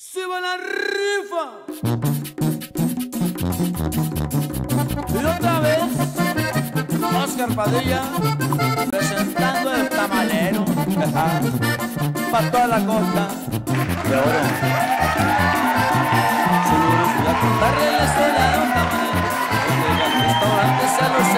se va la rifa. Y otra vez, Oscar Padilla presentando el tamalero para toda la costa. Y ahora, señores, la contarle el este escenario tamalero, el restaurante se los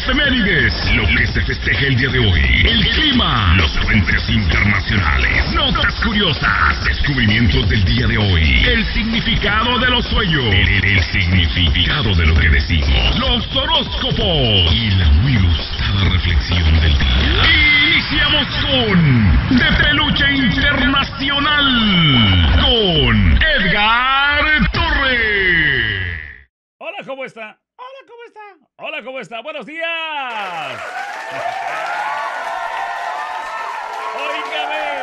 efemérides, lo que se festeja el día de hoy, el clima, los eventos internacionales, notas curiosas, descubrimientos del día de hoy, el significado de los sueños, el, significado de lo que decimos, los horóscopos y la muy gustada reflexión del día. Iniciamos con De Peluche Internacional con Edgar Torres. Hola, ¿cómo está? Hola, ¿cómo está? Buenos días. Oígame.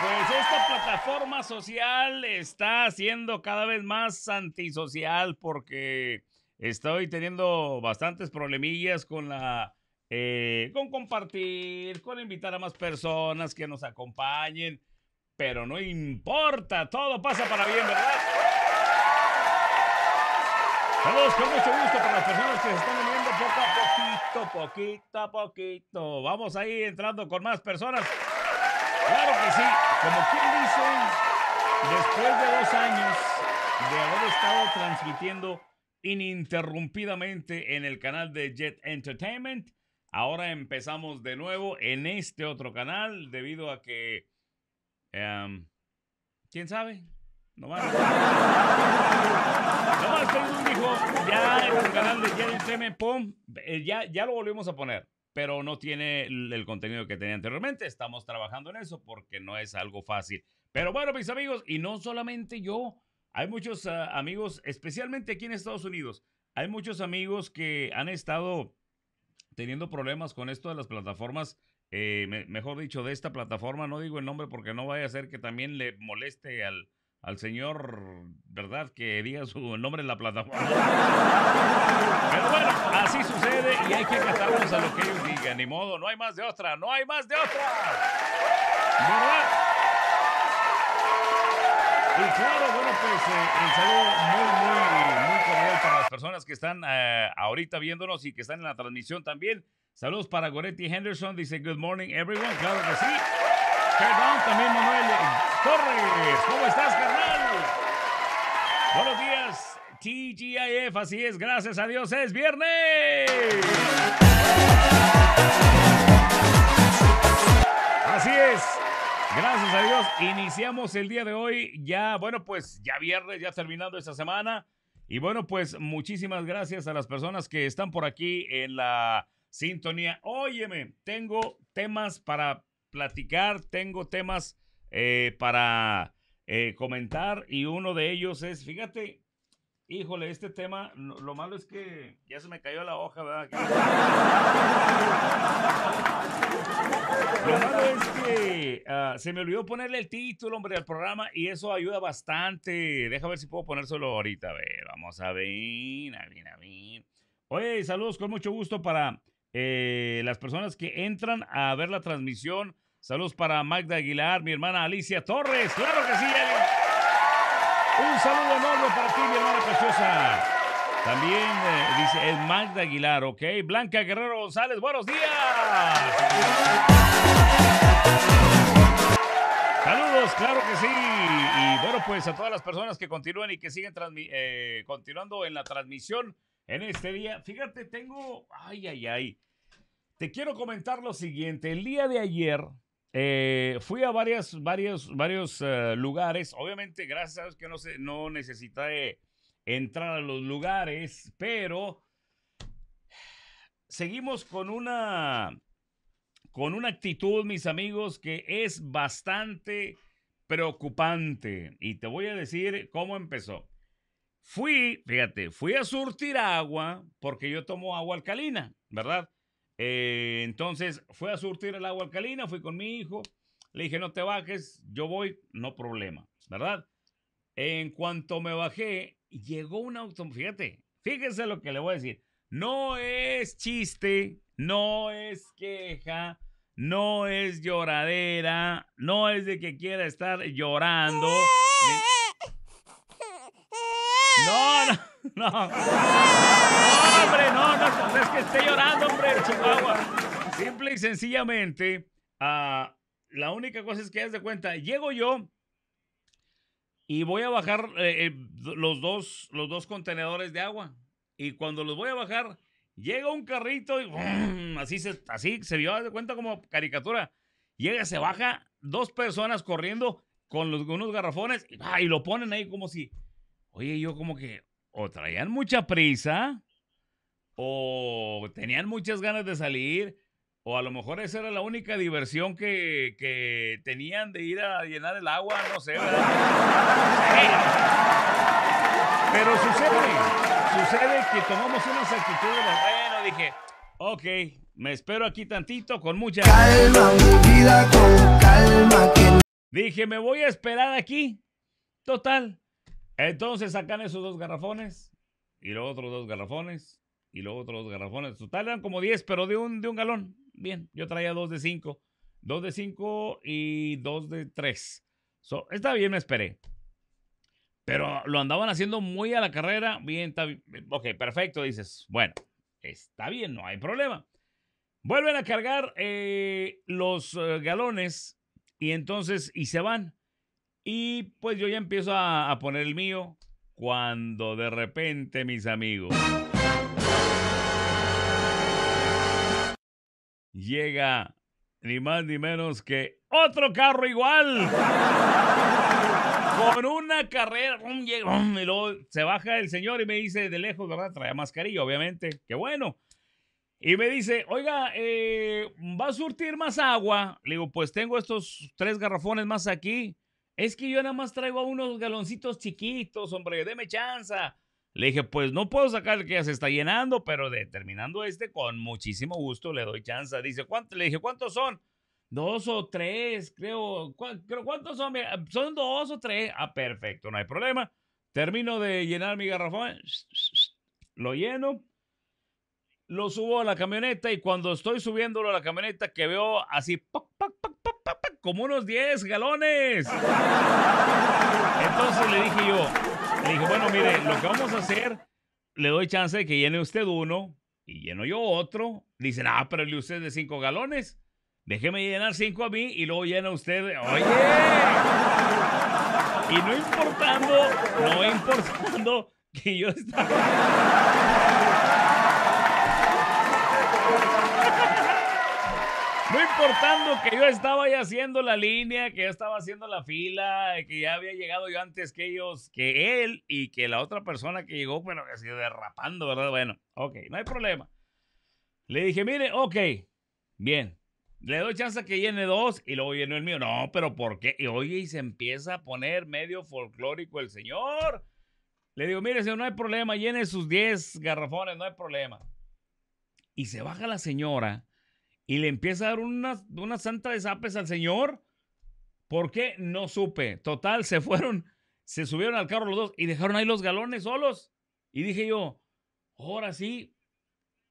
Pues esta plataforma social está siendo cada vez más antisocial porque estoy teniendo bastantes problemillas con la eh, con compartir, con invitar a más personas que nos acompañen, pero no importa, todo pasa para bien, ¿verdad? Saludos con mucho gusto para las personas que se están uniendo poco a poquito, poquito a poquito. Vamos ahí entrando con más personas. Claro que sí, como quien dice, después de dos años de haber estado transmitiendo ininterrumpidamente en el canal de Jet Entertainment, ahora empezamos de nuevo en este otro canal debido a que, em, ¿quién sabe? no más. dijo, ya el canal de eh, ya, ya lo volvimos a poner, pero no tiene el, contenido que tenía anteriormente. Estamos trabajando en eso porque no es algo fácil. Pero bueno, mis amigos, y no solamente yo, hay muchos ah, amigos, especialmente aquí en Estados Unidos, hay muchos amigos que han estado teniendo problemas con esto de las plataformas, eh, mejor dicho, de esta plataforma, no digo el nombre porque no vaya a ser que también le moleste al, al señor, ¿verdad? Que diga su nombre en la plataforma. Pero bueno, así sucede y hay que acatarnos a lo que ellos digan. Ni modo, no hay más de otra, no hay más de otra. ¿Verdad? Y claro, bueno, pues eh, el saludo muy, muy, muy cordial para las personas que están eh, ahorita viéndonos y que están en la transmisión también. Saludos para Goretti Henderson, dice Good morning everyone, claro que sí. Perdón, también Manuel Torres. ¿Cómo estás, carnal? Buenos días, TGIF. Así es, gracias a Dios, es viernes. Así es. Gracias a Dios, iniciamos el día de hoy ya, bueno, pues ya viernes, ya terminando esta semana. Y bueno, pues muchísimas gracias a las personas que están por aquí en la sintonía. Óyeme, tengo temas para platicar, tengo temas eh, para eh, comentar y uno de ellos es, fíjate, híjole, este tema, lo, malo es que ya se me cayó la hoja, ¿verdad? lo malo es que ah, se me olvidó ponerle el título, hombre, al programa y eso ayuda bastante. Deja ver si puedo ponérselo ahorita. A ver, vamos a ver, a ver, a ver. Oye, saludos con mucho gusto para eh, las personas que entran a ver la transmisión. Saludos para Magda Aguilar, mi hermana Alicia Torres. Claro que sí, Un saludo enorme para ti, mi hermana preciosa. También eh, dice, es Magda Aguilar, ¿ok? Blanca Guerrero González, buenos días. Saludos, claro que sí. Y, bueno, pues a todas las personas que continúan y que siguen eh, continuando en la transmisión en este día. Fíjate, tengo, ay, ay, ay. Te quiero comentar lo siguiente. El día de ayer eh, fui a varios, varios eh, lugares. Obviamente, gracias a Dios que no, se, no necesité entrar a los lugares, pero seguimos con una, con una actitud, mis amigos, que es bastante preocupante. Y te voy a decir cómo empezó. Fui, fíjate, fui a surtir agua porque yo tomo agua alcalina, ¿verdad? Eh, entonces, fui a surtir el agua alcalina, fui con mi hijo, le dije, no te bajes, yo voy, no problema, ¿verdad? En cuanto me bajé, llegó un auto, fíjate, fíjese lo que le voy a decir. No es chiste, no es queja, no es lloradera, no es de que quiera estar llorando. No, no, no. no hombre, no, no, es que esté llorando, hombre, Chihuahua. Simple y sencillamente, ah, la única cosa es que das de cuenta, llego yo y voy a bajar eh, eh, los, dos, los dos contenedores de agua. Y cuando los voy a bajar, llega un carrito y así, se, así se vio, haz de cuenta como caricatura. Llega, se baja, dos personas corriendo con los, unos garrafones y, y lo ponen ahí como si Oye, yo como que o traían mucha prisa, o tenían muchas ganas de salir, o a lo mejor esa era la única diversión que, que tenían de ir a llenar el agua, no sé, ¿verdad? Pero sucede, sucede que tomamos unas actitudes, bueno, dije, ok, me espero aquí tantito con mucha... Calma, mi vida, con calma. Dije, me voy a esperar aquí. Total, entonces sacan esos dos garrafones y los otros dos garrafones y los otros dos garrafones. Total eran como 10, pero de un, de un galón. Bien, yo traía dos de cinco, dos de cinco y dos de tres. está bien, me esperé. Pero lo andaban haciendo muy a la carrera. Bien, está bien. Ok, perfecto, dices. Bueno, está bien, no hay problema. Vuelven a cargar eh, los eh, galones y entonces, y se van. Y pues yo ya empiezo a, poner el mío cuando de repente mis amigos... Llega ni más ni menos que otro carro igual. Con una carrera, y luego se baja el señor y me dice de lejos, ¿verdad? Trae mascarilla, obviamente, qué bueno. Y me dice, oiga, eh, ¿va a surtir más agua? Le digo, pues tengo estos tres garrafones más aquí es que yo nada más traigo a unos galoncitos chiquitos, hombre, deme chanza. Le dije, pues no puedo sacar que ya se está llenando, pero terminando este, con muchísimo gusto le doy chanza. Dice, ¿cuánto? Le dije, ¿cuántos son? Dos o tres, creo. ¿Cuántos son? Son dos o tres. Ah, perfecto, no hay problema. Termino de llenar mi garrafón, lo lleno, lo subo a la camioneta y cuando estoy subiéndolo a la camioneta que veo así, ¡pac, pac, pac, como unos 10 galones. Entonces le dije yo, le dije, bueno, mire, lo que vamos a hacer, le doy chance de que llene usted uno y lleno yo otro. dice ah, pero le usted de 5 galones. Déjeme llenar 5 a mí y luego llena usted. Oye. Y no importando, no importando que yo estaba... No importando que yo estaba ya haciendo la línea, que yo estaba haciendo la fila, que ya había llegado yo antes que ellos, que él y que la otra persona que llegó, bueno, que ha sido derrapando, ¿verdad? Bueno, ok, no hay problema. Le dije, mire, ok, bien, le doy chance que llene dos y luego llenó el mío. No, pero ¿por qué? Y oye, y se empieza a poner medio folclórico el señor. Le digo, mire, señor, no hay problema, llene sus 10 garrafones, no hay problema. Y se baja la señora y le empieza a dar una, una santa de zapes al señor. porque No supe. Total, se fueron, se subieron al carro los dos y dejaron ahí los galones solos. Y dije yo, ahora sí.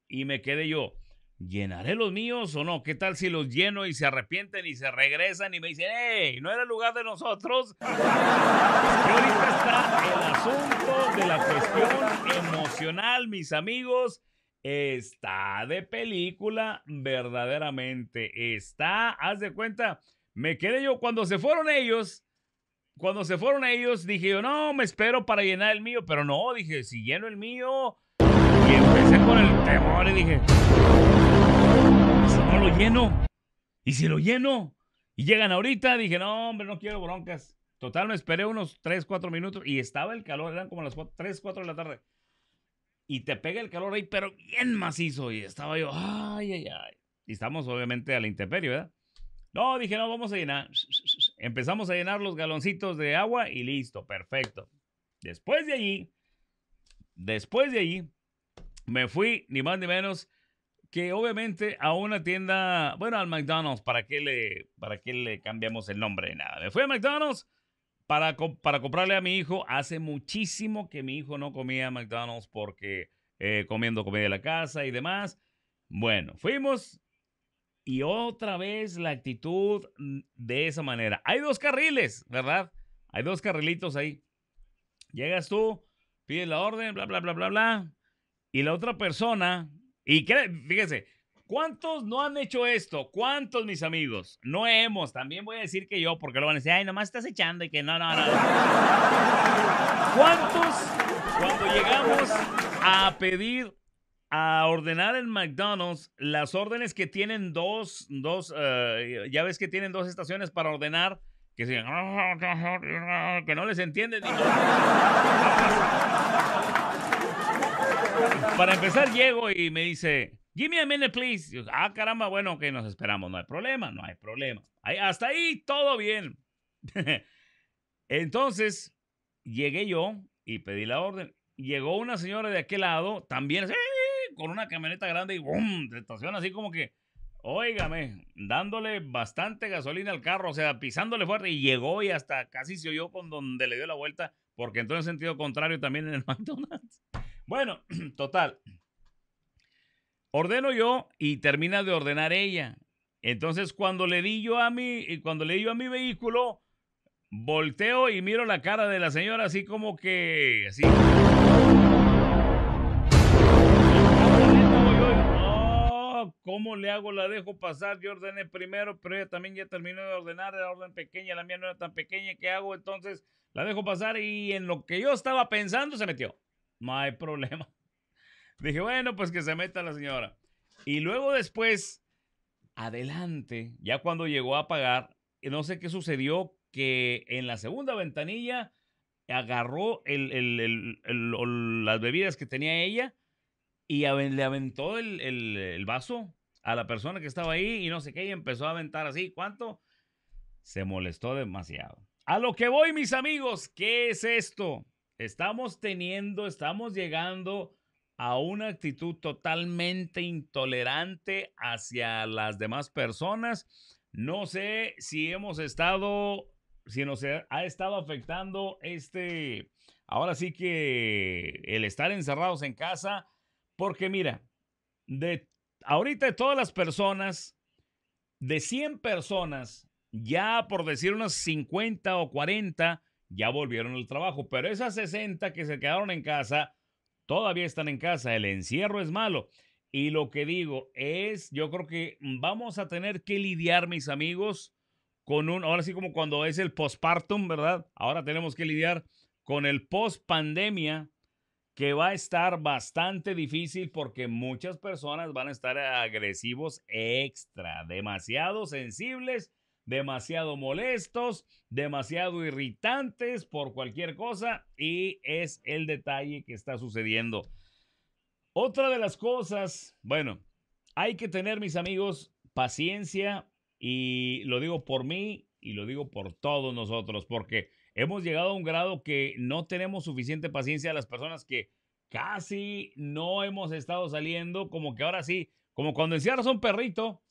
Y me quedé yo, ¿llenaré los míos o no? ¿Qué tal si los lleno y se arrepienten y se regresan y me dicen, ¡Ey, no era el lugar de nosotros? y ahorita está el asunto de la cuestión emocional, mis amigos. Está de película, verdaderamente. Está, haz de cuenta, me quedé yo cuando se fueron ellos. Cuando se fueron ellos, dije yo, no, me espero para llenar el mío. Pero no, dije, si lleno el mío. Y empecé con el temor y dije, si no lo lleno? ¿Y si lo lleno? Y llegan ahorita, dije, no, hombre, no quiero broncas. Total, me esperé unos 3, 4 minutos y estaba el calor, eran como las 3, 4 de la tarde y te pega el calor ahí, pero bien macizo. Y estaba yo, ay, ay, ay. Y estamos obviamente al intemperio, ¿verdad? No, dije, no, vamos a llenar. Empezamos a llenar los galoncitos de agua y listo, perfecto. Después de allí, después de allí, me fui ni más ni menos que obviamente a una tienda, bueno, al McDonald's, ¿para qué le, para que le cambiamos el nombre? Nada, me fui a McDonald's para, comprarle a mi hijo, hace muchísimo que mi hijo no comía McDonald's porque eh, comiendo comida de la casa y demás. Bueno, fuimos y otra vez la actitud de esa manera. Hay dos carriles, ¿verdad? Hay dos carrilitos ahí. Llegas tú, pides la orden, bla, bla, bla, bla, bla. Y la otra persona, y fíjese, ¿Cuántos no han hecho esto? ¿Cuántos, mis amigos? No hemos. También voy a decir que yo, porque lo van a decir, ay, nomás estás echando y que no, no, no. ¿Cuántos, cuando llegamos a pedir, a ordenar en McDonald's, las órdenes que tienen dos, dos, eh, ya ves que tienen dos estaciones para ordenar, que se que no les entienden. Para empezar, llego y me dice, Give me a minute, please. ah, caramba, bueno, que nos esperamos, no hay problema, no hay problema. Ahí, hasta ahí, todo bien. Entonces, llegué yo y pedí la orden. Llegó una señora de aquel lado, también, ¡eh! con una camioneta grande y ¡boom! detención así como que, óigame, dándole bastante gasolina al carro, o sea, pisándole fuerte y llegó y hasta casi se oyó con donde le dio la vuelta porque entró en sentido contrario también en el McDonald's. Bueno, total, ordeno yo y termina de ordenar ella. Entonces, cuando le di yo a mi, cuando le yo a mi vehículo, volteo y miro la cara de la señora así como que así. Oh, ¿Cómo le hago? La dejo pasar. Yo ordené primero, pero ella también ya terminó de ordenar. la orden pequeña, la mía no era tan pequeña. ¿Qué hago? Entonces la dejo pasar y en lo que yo estaba pensando se metió. No hay problema. Dije, bueno, pues que se meta la señora. Y luego después, adelante, ya cuando llegó a pagar, no sé qué sucedió, que en la segunda ventanilla agarró el, las bebidas que tenía ella y le aventó el, vaso a la persona que estaba ahí y no sé qué, y empezó a aventar así. ¿Cuánto? Se molestó demasiado. A lo que voy, mis amigos, ¿qué es esto? Estamos teniendo, estamos llegando a una actitud totalmente intolerante hacia las demás personas. No sé si hemos estado, si nos ha estado afectando este, ahora sí que el estar encerrados en casa, porque mira, de ahorita todas las personas, de 100 personas, ya por decir unas 50 o 40, ya volvieron al trabajo, pero esas 60 que se quedaron en casa, todavía están en casa, el encierro es malo. Y lo que digo es, yo creo que vamos a tener que lidiar, mis amigos, con un, ahora sí como cuando es el postpartum, ¿verdad? Ahora tenemos que lidiar con el post pandemia, que va a estar bastante difícil porque muchas personas van a estar agresivos extra, demasiado sensibles demasiado molestos, demasiado irritantes por cualquier cosa y es el detalle que está sucediendo. Otra de las cosas, bueno, hay que tener, mis amigos, paciencia y lo digo por mí y lo digo por todos nosotros, porque hemos llegado a un grado que no tenemos suficiente paciencia a las personas que casi no hemos estado saliendo, como que ahora sí, como cuando encierras un perrito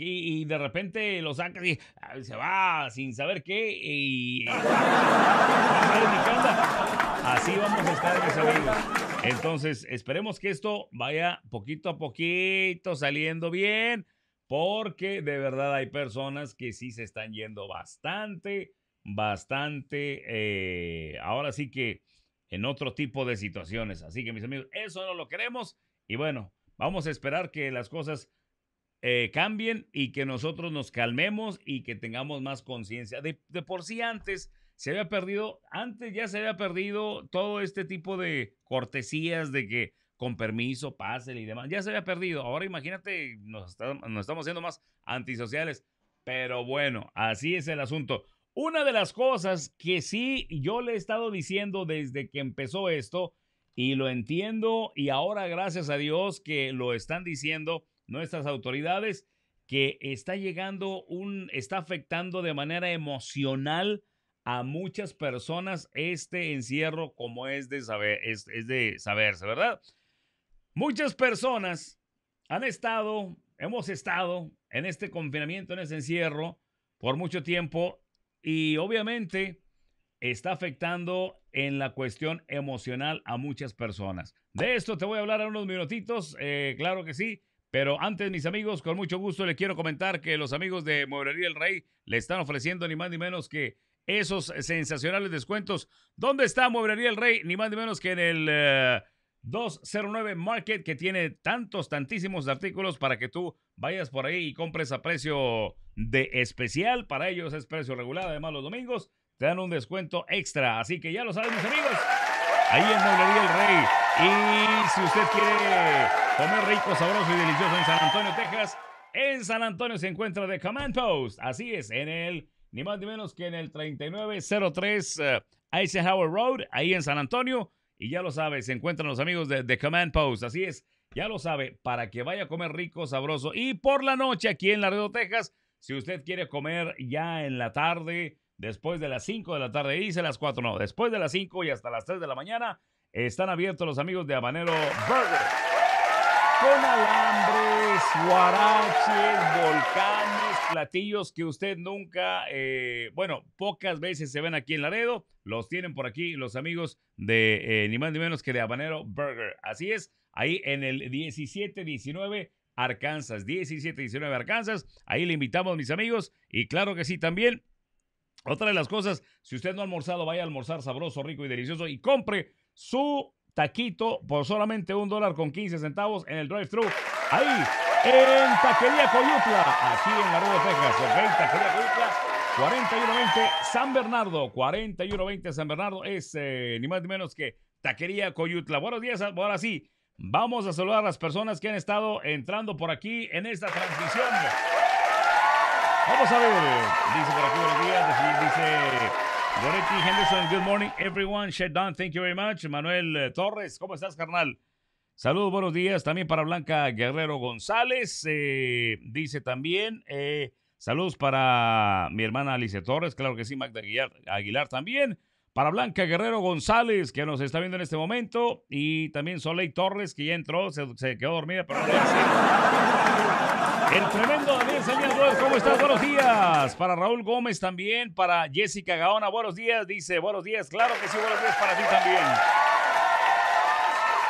y, de repente lo saca y se va sin saber qué y... Así vamos a estar, mis amigos. Entonces, esperemos que esto vaya poquito a poquito saliendo bien, porque de verdad hay personas que sí se están yendo bastante, bastante, eh, ahora sí que en otro tipo de situaciones. Así que, mis amigos, eso no lo queremos y bueno, vamos a esperar que las cosas eh, cambien y que nosotros nos calmemos y que tengamos más conciencia. De, por sí antes se había perdido, antes ya se había perdido todo este tipo de cortesías de que con permiso, pasen y demás. Ya se había perdido. Ahora imagínate, nos, estamos haciendo más antisociales. Pero bueno, así es el asunto. Una de las cosas que sí yo le he estado diciendo desde que empezó esto, y lo entiendo, y ahora gracias a Dios que lo están diciendo, nuestras autoridades que está llegando un, está afectando de manera emocional a muchas personas este encierro como es de saber, es, es de saberse, ¿verdad? Muchas personas han estado, hemos estado en este confinamiento, en este encierro por mucho tiempo y obviamente está afectando en la cuestión emocional a muchas personas. De esto te voy a hablar en unos minutitos, eh, claro que sí. Pero antes, mis amigos, con mucho gusto le quiero comentar que los amigos de Mueblería El Rey le están ofreciendo ni más ni menos que esos sensacionales descuentos. ¿Dónde está Mueblería El Rey? Ni más ni menos que en el... 209 eh, Market que tiene tantos, tantísimos artículos para que tú vayas por ahí y compres a precio de especial. Para ellos es precio regulado. Además, los domingos te dan un descuento extra. Así que ya lo saben, mis amigos. Ahí en Mueblería El Rey. Y si usted quiere Comer rico, sabroso y delicioso en San Antonio, Texas. En San Antonio se encuentra The Command Post. Así es, en el, ni más ni menos que en el 3903 eh, Eisenhower Road, ahí en San Antonio. Y ya lo sabe, se encuentran los amigos de The Command Post. Así es, ya lo sabe, para que vaya a comer rico, sabroso. Y por la noche aquí en Laredo, Texas, si usted quiere comer ya en la tarde, después de las 5 de la tarde, dice las 4, no, después de las 5 y hasta las 3 de la mañana, están abiertos los amigos de Habanero Burger con alambres, huaraches, volcanes, platillos que usted nunca, eh, bueno, pocas veces se ven aquí en Laredo. Los tienen por aquí los amigos de eh, ni más ni menos que de Habanero Burger. Así es, ahí en el 1719 Arkansas, 1719 Arkansas. Ahí le invitamos, mis amigos. Y claro que sí, también. Otra de las cosas, si usted no ha almorzado, vaya a almorzar sabroso, rico y delicioso y compre su taquito por solamente un dólar con 15 centavos en el drive-thru. Ahí, en Taquería Coyutla, aquí en de Texas. En Taquería Coyutla. 4120 San Bernardo, 4120 San Bernardo es eh, ni más ni menos que Taquería Coyutla. Buenos días, ahora sí, vamos a saludar a las personas que han estado entrando por aquí en esta transmisión. Vamos a ver, dice por aquí buenos días, dice Goretti Henderson, good morning everyone. thank you very much. Manuel eh, Torres, ¿cómo estás, carnal? Saludos, buenos días. También para Blanca Guerrero González. Eh, dice también, eh, saludos para mi hermana Alicia Torres, claro que sí, Magda Aguilar, Aguilar también para Blanca Guerrero González, que nos está viendo en este momento, y también Soleil Torres, que ya entró, se, quedó dormida, pero no El tremendo Daniel Sañas, ¿cómo estás? Buenos días. Para Raúl Gómez también, para Jessica Gaona, buenos días, dice, buenos días, claro que sí, buenos días para ti también.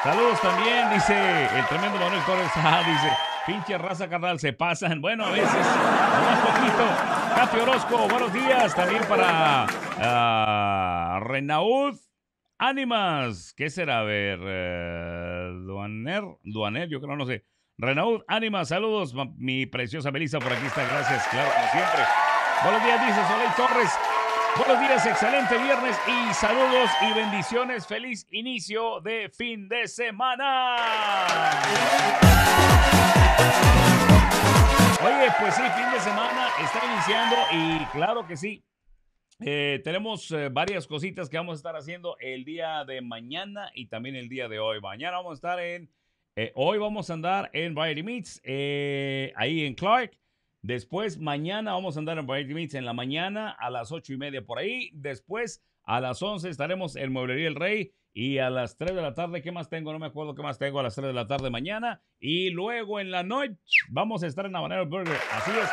Saludos también, dice el tremendo Manuel Torres, ah, dice, pinche raza carnal, se pasan, bueno, a veces, un poquito. Capi Orozco, buenos días. También para ah, Renaud Ánimas. ¿Qué será? A ver, eh, Duaner, yo creo, no sé. Renaud Ánimas, saludos. Mi preciosa Melissa por aquí está, gracias, claro, como siempre. Buenos días, dice Soleil Torres. Buenos días, excelente viernes y saludos y bendiciones. Feliz inicio de fin de semana. Oye, pues sí, fin de semana está iniciando y claro que sí. Eh, tenemos eh, varias cositas que vamos a estar haciendo el día de mañana y también el día de hoy. Mañana vamos a estar en, eh, hoy vamos a andar en Variety Meets, ahí en Clark. Después, mañana vamos a andar en Variety Meets en la mañana a las ocho y media por ahí. Después, a las 11 estaremos en Mueblería El Rey. Y a las 3 de la tarde, ¿qué más tengo? No me acuerdo qué más tengo a las 3 de la tarde mañana. Y luego en la noche vamos a estar en Habanero Burger. Así es.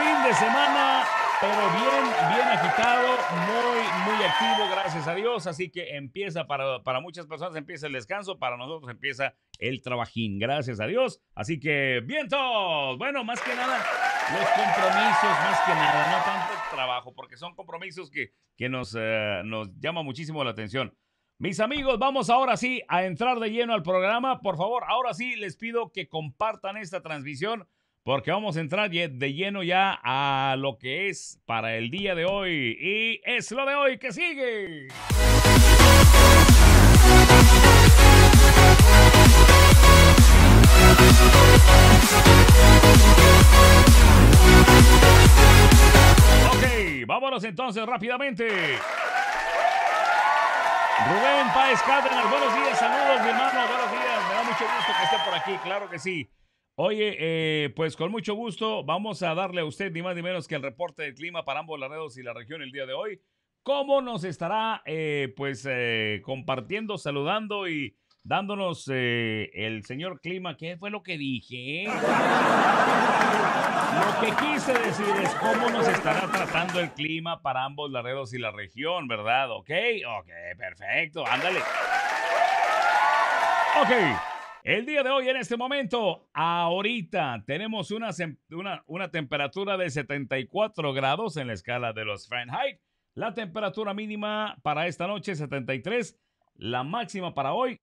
Fin de semana, pero bien, bien agitado, muy, muy activo, gracias a Dios. Así que empieza para, para muchas personas, empieza el descanso, para nosotros empieza el trabajín, gracias a Dios. Así que, vientos. Bueno, más que nada, los compromisos, más que nada, no tanto trabajo, porque son compromisos que, que nos, eh, nos llama muchísimo la atención. Mis amigos, vamos ahora sí a entrar de lleno al programa. Por favor, ahora sí les pido que compartan esta transmisión porque vamos a entrar de lleno ya a lo que es para el día de hoy. Y es lo de hoy que sigue. Vámonos entonces rápidamente. Rubén Paez Cárdenas, buenos días, saludos, mi hermano, buenos días. Me da mucho gusto que esté por aquí, claro que sí. Oye, eh, pues con mucho gusto vamos a darle a usted ni más ni menos que el reporte de clima para ambos laredos y la región el día de hoy. ¿Cómo nos estará eh, pues eh, compartiendo, saludando y dándonos el señor clima? ¿Qué fue lo que dije? Lo que quise decir es cómo nos estará tratando el clima para ambos Laredos y la región, ¿verdad? ¿Ok? Ok, perfecto, ándale. Ok, el día de hoy, en este momento, ahorita tenemos una, una, temperatura de 74 grados en la escala de los Fahrenheit. La temperatura mínima para esta noche 73, la máxima para hoy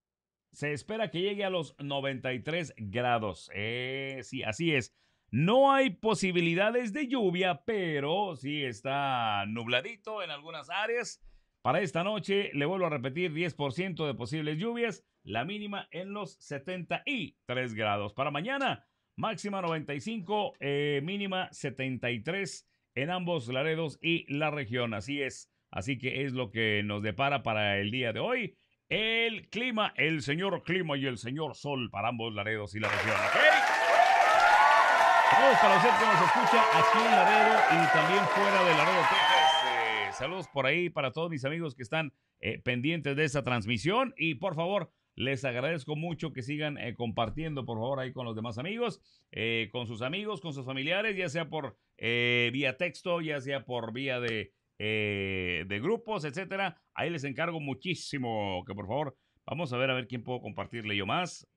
se espera que llegue a los 93 grados. Eh, sí, así es. No hay posibilidades de lluvia, pero sí está nubladito en algunas áreas. Para esta noche, le vuelvo a repetir, 10% de posibles lluvias, la mínima en los 73 grados. Para mañana, máxima 95, eh, mínima 73 en ambos Laredos y la región. Así es, así que es lo que nos depara para el día de hoy. El clima, el señor clima y el señor sol para ambos Laredos y la región. Saludos para usted que nos escucha aquí en Laredo y también fuera de la Texas. Pues, eh, saludos por ahí para todos mis amigos que están eh, pendientes de esta transmisión y por favor, les agradezco mucho que sigan eh, compartiendo, por favor, ahí con los demás amigos, con sus amigos, con sus familiares, ya sea por vía texto, ya sea por vía de, de grupos, etcétera. Ahí les encargo muchísimo que por favor, vamos a ver a ver quién puedo compartirle yo más.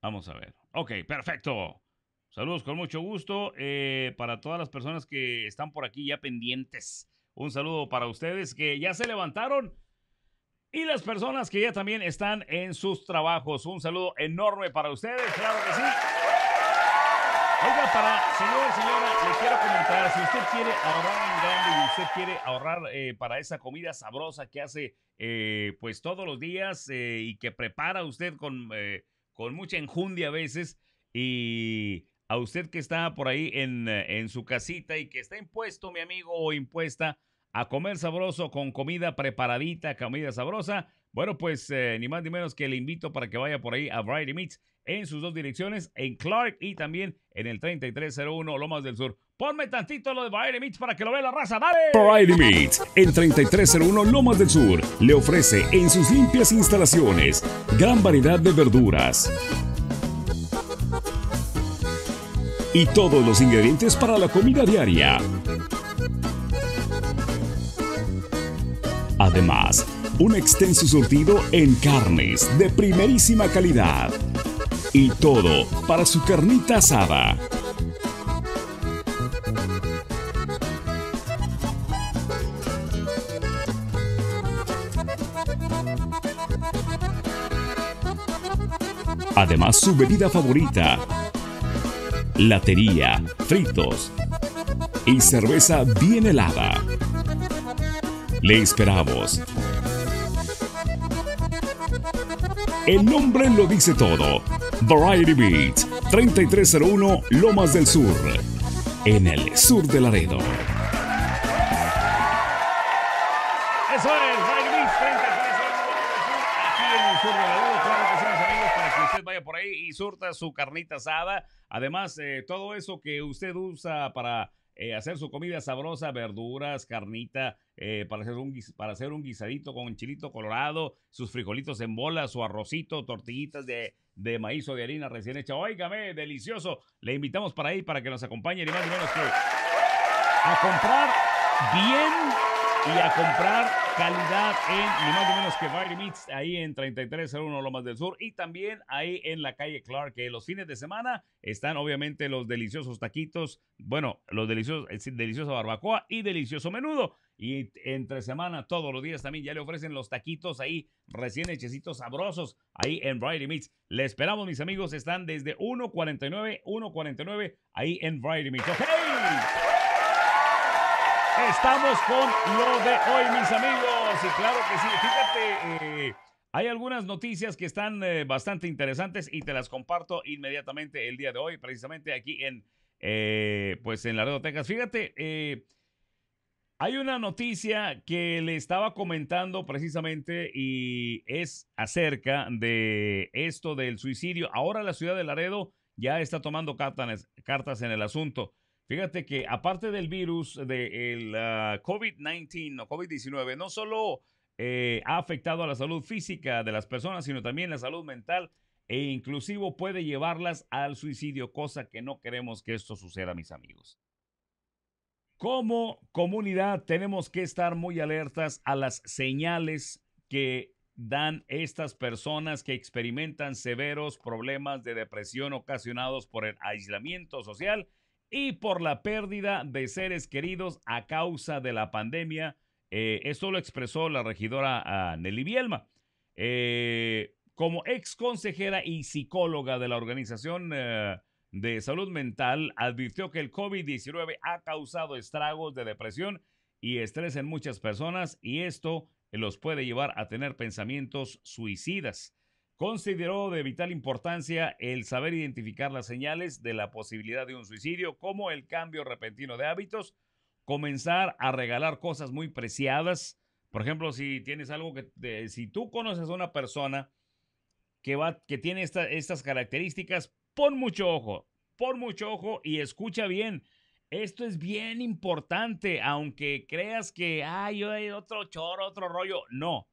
vamos a ver. Ok, perfecto. Saludos con mucho gusto eh, para todas las personas que están por aquí ya pendientes. Un saludo para ustedes que ya se levantaron y las personas que ya también están en sus trabajos. Un saludo enorme para ustedes, claro que sí. Oiga, para señor, señora, le quiero comentar, si usted quiere ahorrar en grande y usted quiere ahorrar eh, para esa comida sabrosa que hace eh, pues todos los días y que prepara usted con con mucha enjundia a veces y a usted que está por ahí en, eh, en su casita y que está impuesto, mi amigo o impuesta, a comer sabroso con comida preparadita, comida sabrosa, bueno, pues eh, ni más ni menos que le invito para que vaya por ahí a Variety Meats en sus dos direcciones, en Clark y también en el 3301 Lomas del Sur. Ponme tantito lo de Variety Meats para que lo vea la raza, dale. Variety Meats en 3301 Lomas del Sur le ofrece en sus limpias instalaciones gran variedad de verduras y todos los ingredientes para la comida diaria. Además, un extenso surtido en carnes de primerísima calidad. Y todo para su carnita asada. Además, su bebida favorita, latería, fritos y cerveza bien helada. Le esperamos El nombre lo dice todo. Variety Beat, 3301 Lomas del Sur, en el sur de Laredo. Eso es, Variety Beat, 3301 aquí en el sur de Laredo. Claro que sí, mis amigos, para que usted vaya por ahí y surta su carnita asada. Además, eh, todo eso que usted usa para eh, hacer su comida sabrosa, verduras, carnita eh, para, hacer un, para hacer un guisadito con chilito colorado, sus frijolitos en bola, su arrocito, tortillitas de, maíz o de harina recién hecha. Óigame, delicioso. Le invitamos para ahí para que nos acompañe, ni más ni menos que a comprar bien y a comprar calidad en ni más ni menos que Barry Meats, ahí en 3301 Lomas del Sur y también ahí en la calle Clark, que los fines de semana están obviamente los deliciosos taquitos, bueno, los deliciosos, eh, deliciosa barbacoa y delicioso menudo. Y entre semana, todos los días también ya le ofrecen los taquitos ahí, recién hechecitos sabrosos, ahí en Variety Meats. Le esperamos, mis amigos, están desde 1.49, 1.49, ahí en Variety Meats. ¡Ok! Estamos con lo de hoy, mis amigos. Y claro que sí, fíjate, eh, hay algunas noticias que están eh, bastante interesantes y te las comparto inmediatamente el día de hoy, precisamente aquí en, eh, pues en Laredo, Texas. Fíjate, eh, hay una noticia que le estaba comentando precisamente y es acerca de esto del suicidio. Ahora la ciudad de Laredo ya está tomando cartas, en el asunto. Fíjate que aparte del virus del de ah, COVID-19 no solo eh, ha afectado a la salud física de las personas, sino también la salud mental e inclusivo puede llevarlas al suicidio, cosa que no queremos que esto suceda, mis amigos. Como comunidad tenemos que estar muy alertas a las señales que dan estas personas que experimentan severos problemas de depresión ocasionados por el aislamiento social y por la pérdida de seres queridos a causa de la pandemia. Eh, esto lo expresó la regidora ah, Nelly Bielma. Eh, como ex consejera y psicóloga de la organización eh, de Salud Mental advirtió que el COVID-19 ha causado estragos de depresión y estrés en muchas personas y esto los puede llevar a tener pensamientos suicidas. Consideró de vital importancia el saber identificar las señales de la posibilidad de un suicidio, como el cambio repentino de hábitos, comenzar a regalar cosas muy preciadas. Por ejemplo, si tienes algo que, si tú conoces a una persona que, va, que tiene estas características, pon mucho ojo, pon mucho ojo y escucha bien. Esto es bien importante, aunque creas que hay otro chorro, otro rollo. No,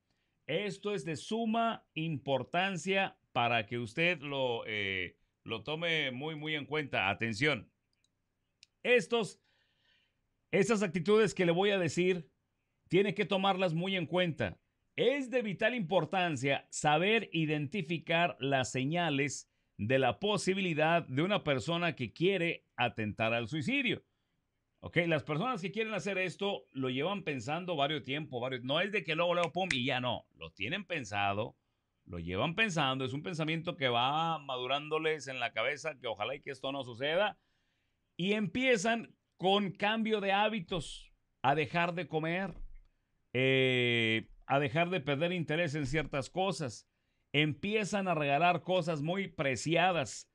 esto es de suma importancia para que usted lo, eh, lo tome muy, muy en cuenta. Atención. Estos, estas actitudes que le voy a decir, tiene que tomarlas muy en cuenta. Es de vital importancia saber identificar las señales de la posibilidad de una persona que quiere atentar al suicidio. Ok, las personas que quieren hacer esto lo llevan pensando varios tiempo, varios, no es de que luego, luego, pum, y ya no, lo tienen pensado, lo llevan pensando, es un pensamiento que va madurándoles en la cabeza, que ojalá y que esto no suceda, y empiezan con cambio de hábitos, a dejar de comer, eh, a dejar de perder interés en ciertas cosas, empiezan a regalar cosas muy preciadas.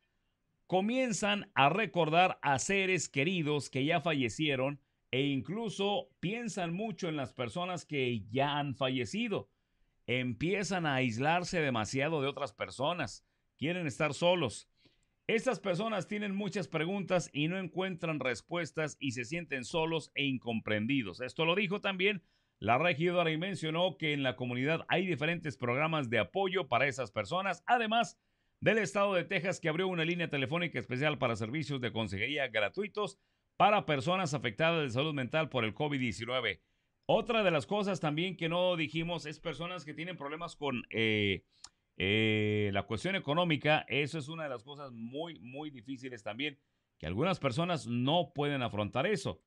Comienzan a recordar a seres queridos que ya fallecieron e incluso piensan mucho en las personas que ya han fallecido. Empiezan a aislarse demasiado de otras personas. Quieren estar solos. Estas personas tienen muchas preguntas y no encuentran respuestas y se sienten solos e incomprendidos. Esto lo dijo también la regidora y mencionó que en la comunidad hay diferentes programas de apoyo para esas personas, además del estado de Texas que abrió una línea telefónica especial para servicios de consejería gratuitos para personas afectadas de salud mental por el COVID-19. Otra de las cosas también que no dijimos es personas que tienen problemas con eh, eh, la cuestión económica. Eso es una de las cosas muy, muy difíciles también, que algunas personas no pueden afrontar eso.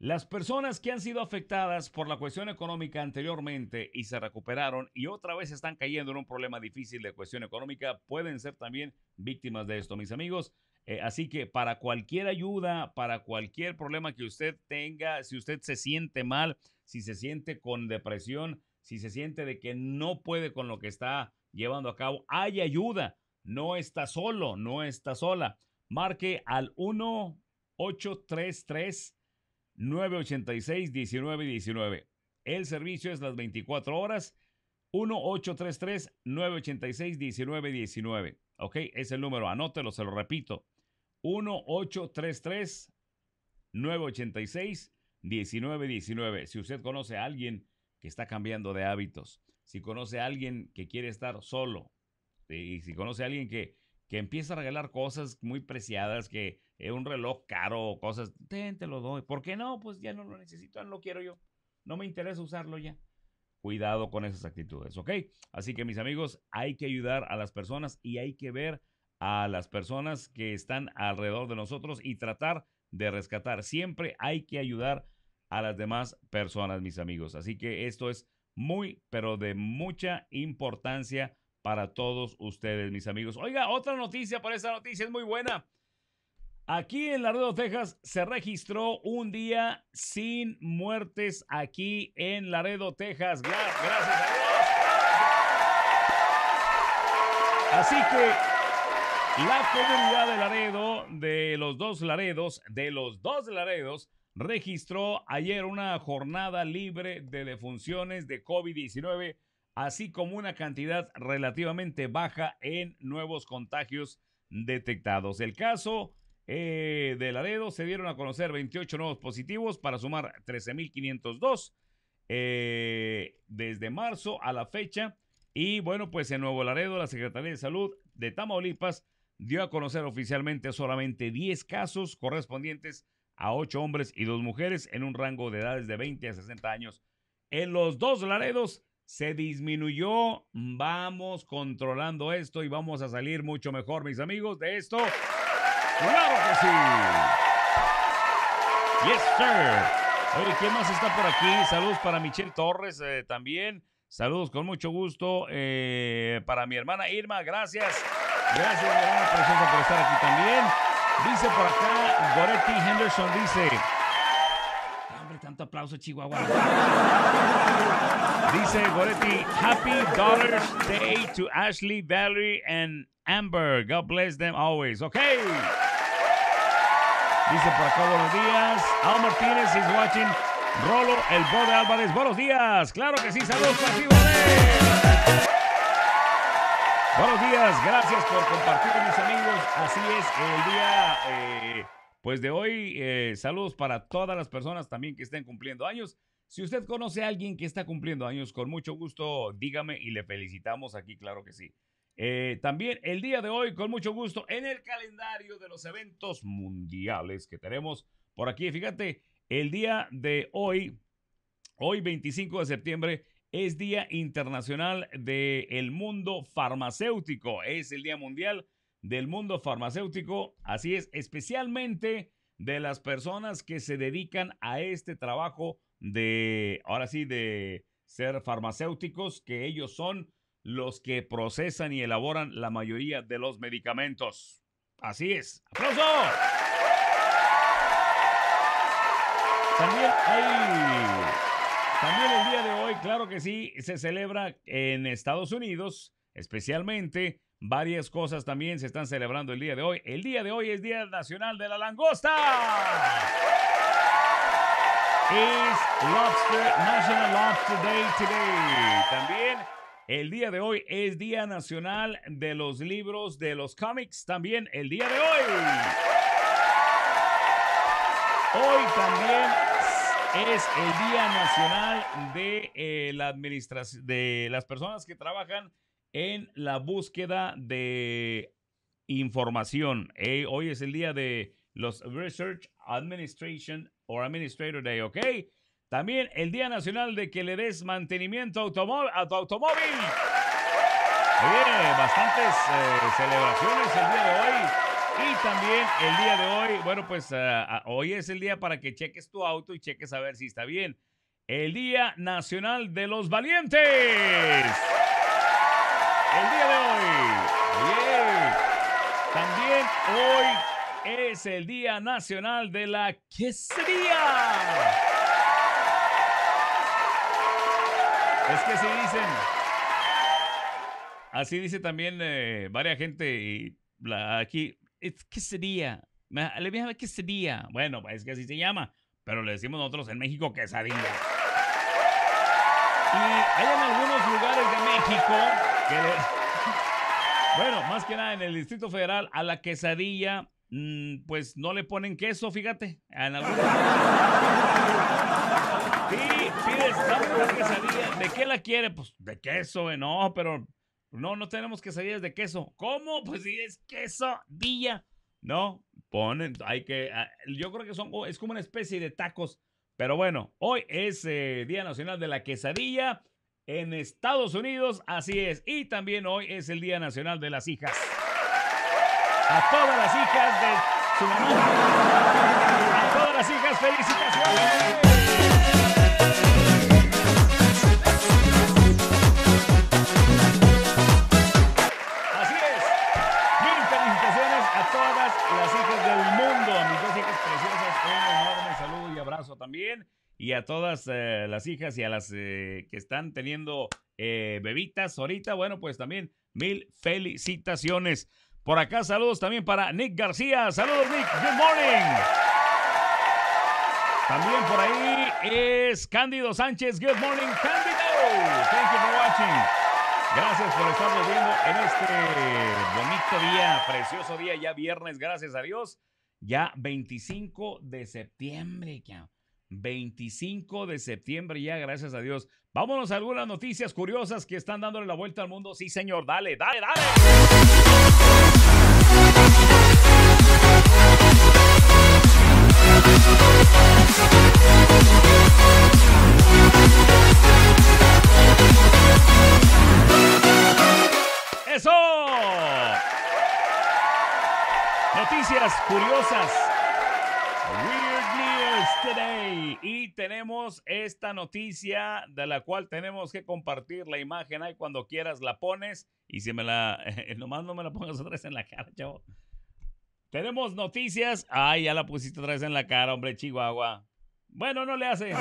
Las personas que han sido afectadas por la cuestión económica anteriormente y se recuperaron y otra vez están cayendo en un problema difícil de cuestión económica pueden ser también víctimas de esto, mis amigos. Eh, así que para cualquier ayuda, para cualquier problema que usted tenga, si usted se siente mal, si se siente con depresión, si se siente de que no puede con lo que está llevando a cabo, hay ayuda. No está solo, no está sola. Marque al 1833 986-1919. El servicio es las 24 horas. 1-833-986-1919. Ok, es el número, anótelo, se lo repito. 1833 833 986 1919 Si usted conoce a alguien que está cambiando de hábitos, si conoce a alguien que quiere estar solo, y si conoce a alguien que que empieza a regalar cosas muy preciadas, que es eh, un reloj caro, o cosas, Ten, te lo doy. ¿Por qué no? Pues ya no lo necesito, no lo quiero yo. No me interesa usarlo ya. Cuidado con esas actitudes, ¿ok? Así que mis amigos, hay que ayudar a las personas y hay que ver a las personas que están alrededor de nosotros y tratar de rescatar. Siempre hay que ayudar a las demás personas, mis amigos. Así que esto es muy, pero de mucha importancia para todos ustedes, mis amigos. Oiga, otra noticia, Por esa noticia es muy buena. Aquí en Laredo, Texas, se registró un día sin muertes aquí en Laredo, Texas. Gracias a Dios. Así que la comunidad de Laredo, de los dos Laredos, de los dos Laredos, registró ayer una jornada libre de defunciones de COVID-19 así como una cantidad relativamente baja en nuevos contagios detectados. El caso eh, de Laredo se dieron a conocer 28 nuevos positivos para sumar 13.502 eh, desde marzo a la fecha. Y bueno, pues en Nuevo Laredo, la Secretaría de Salud de Tamaulipas dio a conocer oficialmente solamente 10 casos correspondientes a 8 hombres y 2 mujeres en un rango de edades de 20 a 60 años. En los dos Laredos se disminuyó. Vamos controlando esto y vamos a salir mucho mejor, mis amigos, de esto. ¡Claro que sí! ¡Yes, sir! Oye, ¿quién más está por aquí? Saludos para Michelle Torres eh, también. Saludos con mucho gusto eh, para mi hermana Irma. Gracias. Gracias, mi hermana por estar aquí también. Dice por acá, Goretti Henderson dice, aplauso, Chihuahua. Dice Goretti, Happy Daughter's Day to Ashley, Valerie, and Amber. God bless them always. ok Dice por acá, buenos días. Al Martínez is watching Rolo, el Bo Álvarez. Buenos días. Claro que sí, saludos para ti, Buenos días, gracias por compartir con mis amigos. Así es, el día... Eh, pues de hoy. Eh, saludos para todas las personas también que estén cumpliendo años. Si usted conoce a alguien que está cumpliendo años, con mucho gusto dígame y le felicitamos aquí, claro que sí. Eh, también el día de hoy, con mucho gusto, en el calendario de los eventos mundiales que tenemos por aquí. Fíjate, el día de hoy, hoy 25 de septiembre, es Día Internacional del Mundo Farmacéutico. Es el Día Mundial del mundo farmacéutico, así es, especialmente de las personas que se dedican a este trabajo de, ahora sí, de ser farmacéuticos, que ellos son los que procesan y elaboran la mayoría de los medicamentos. Así es. ¡Aplauso! También También el día de hoy, claro que sí, se celebra en Estados Unidos, especialmente Varias cosas también se están celebrando el día de hoy. El día de hoy es Día Nacional de la Langosta. Es Lobster National Lobster Day today. También el día de hoy es Día Nacional de los Libros de los Cómics. También el día de hoy. Hoy también es el Día Nacional de, eh, la administración, de las personas que trabajan en la búsqueda de información. Eh, hoy es el día de los Research Administration or Administrator Day, ¿ok? También el Día Nacional de que le des mantenimiento a tu automóvil. Bien, bastantes eh, celebraciones el día de hoy. Y también el día de hoy, bueno, pues eh, hoy es el día para que cheques tu auto y cheques a ver si está bien. El Día Nacional de los Valientes el día de hoy. También hoy es el Día Nacional de la Quesería. Es que se dicen, así dice también eh, varias gente y aquí, es quesería. Le voy quesería. Bueno, pues es que así se llama, pero le decimos nosotros en México quesadilla. Y hay en algunos lugares de México Bueno, más que nada en el Distrito Federal, a la quesadilla, mm, pues no le ponen queso, fíjate. Sí, quesadilla. ¿De qué la quiere? Pues de queso, eh, no, pero no, no tenemos quesadillas de queso. ¿Cómo? Pues si es quesadilla. No, ponen, hay que, ah, yo creo que son, oh, es como una especie de tacos. Pero bueno, hoy es eh, Día Nacional de la Quesadilla en Estados Unidos. Así es. Y también hoy es el Día Nacional de las Hijas. A todas las hijas de su mamá. A todas las hijas, felicitaciones. Así es. Mil felicitaciones a todas las hijas del mundo. A mis hijas preciosas, un enorme saludo y abrazo también y a todas eh, las hijas y a las eh, que están teniendo eh, bebitas ahorita, bueno, pues también mil felicitaciones. Por acá saludos también para Nick García. Saludos Nick, good morning. También por ahí es Cándido Sánchez. Good morning, Cándido. Thank you for watching. Gracias por estarnos viendo en este bonito día, precioso día, ya viernes, gracias a Dios. Ya 25 de septiembre, 25 de septiembre ya, gracias a Dios. Vámonos a algunas noticias curiosas que están dándole la vuelta al mundo. Sí, señor, dale, dale, dale. Eso. Noticias curiosas y tenemos esta noticia de la cual tenemos que compartir la imagen. Ahí cuando quieras la pones. Y si me la. Nomás no me la pongas otra vez en la cara, chavo. Tenemos noticias. Ay, ya la pusiste otra vez en la cara, hombre, Chihuahua. Bueno, no le hace.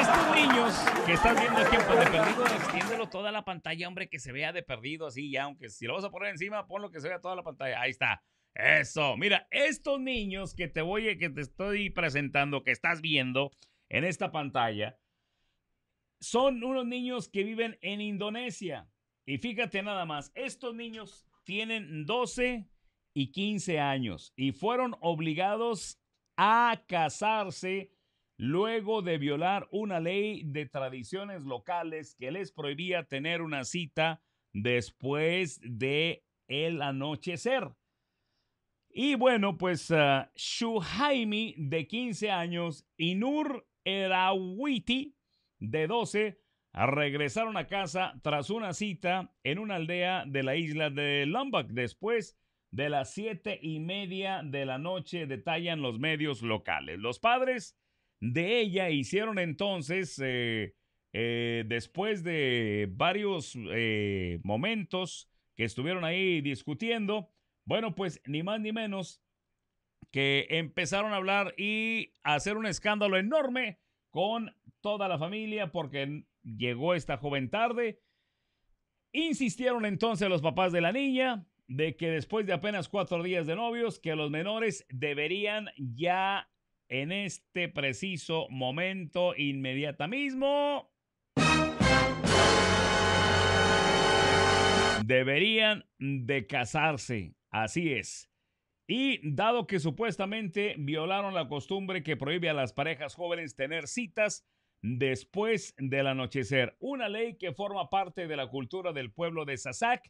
Estos niños que están viendo aquí, pues de perdido, extiéndelo toda la pantalla, hombre, que se vea de perdido así ya, aunque si lo vas a poner encima, ponlo que se vea toda la pantalla. Ahí está. Eso, mira, estos niños que te voy, que te estoy presentando, que estás viendo en esta pantalla, son unos niños que viven en Indonesia. Y fíjate nada más, estos niños tienen 12 y 15 años y fueron obligados a casarse luego de violar una ley de tradiciones locales que les prohibía tener una cita después de el anochecer. Y bueno, pues ah, Shuhaimi de 15 años y Nur Erawiti de 12 regresaron a casa tras una cita en una aldea de la isla de Lombok. Después de las siete y media de la noche, detallan los medios locales. Los padres de ella hicieron entonces, eh, eh, después de varios eh, momentos que estuvieron ahí discutiendo, bueno, pues ni más ni menos que empezaron a hablar y a hacer un escándalo enorme con toda la familia porque llegó esta joven tarde. Insistieron entonces los papás de la niña de que después de apenas cuatro días de novios, que los menores deberían ya en este preciso momento, inmediata mismo, deberían de casarse. Así es. Y dado que supuestamente violaron la costumbre que prohíbe a las parejas jóvenes tener citas después del anochecer, una ley que forma parte de la cultura del pueblo de Sasak,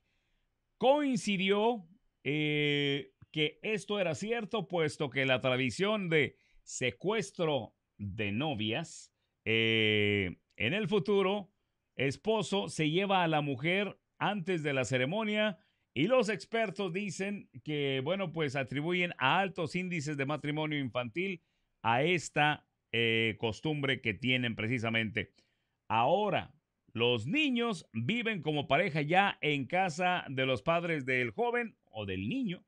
coincidió eh, que esto era cierto, puesto que la tradición de secuestro de novias eh, en el futuro, esposo se lleva a la mujer antes de la ceremonia y los expertos dicen que, bueno, pues atribuyen a altos índices de matrimonio infantil a esta eh, costumbre que tienen precisamente. Ahora, los niños viven como pareja ya en casa de los padres del joven o del niño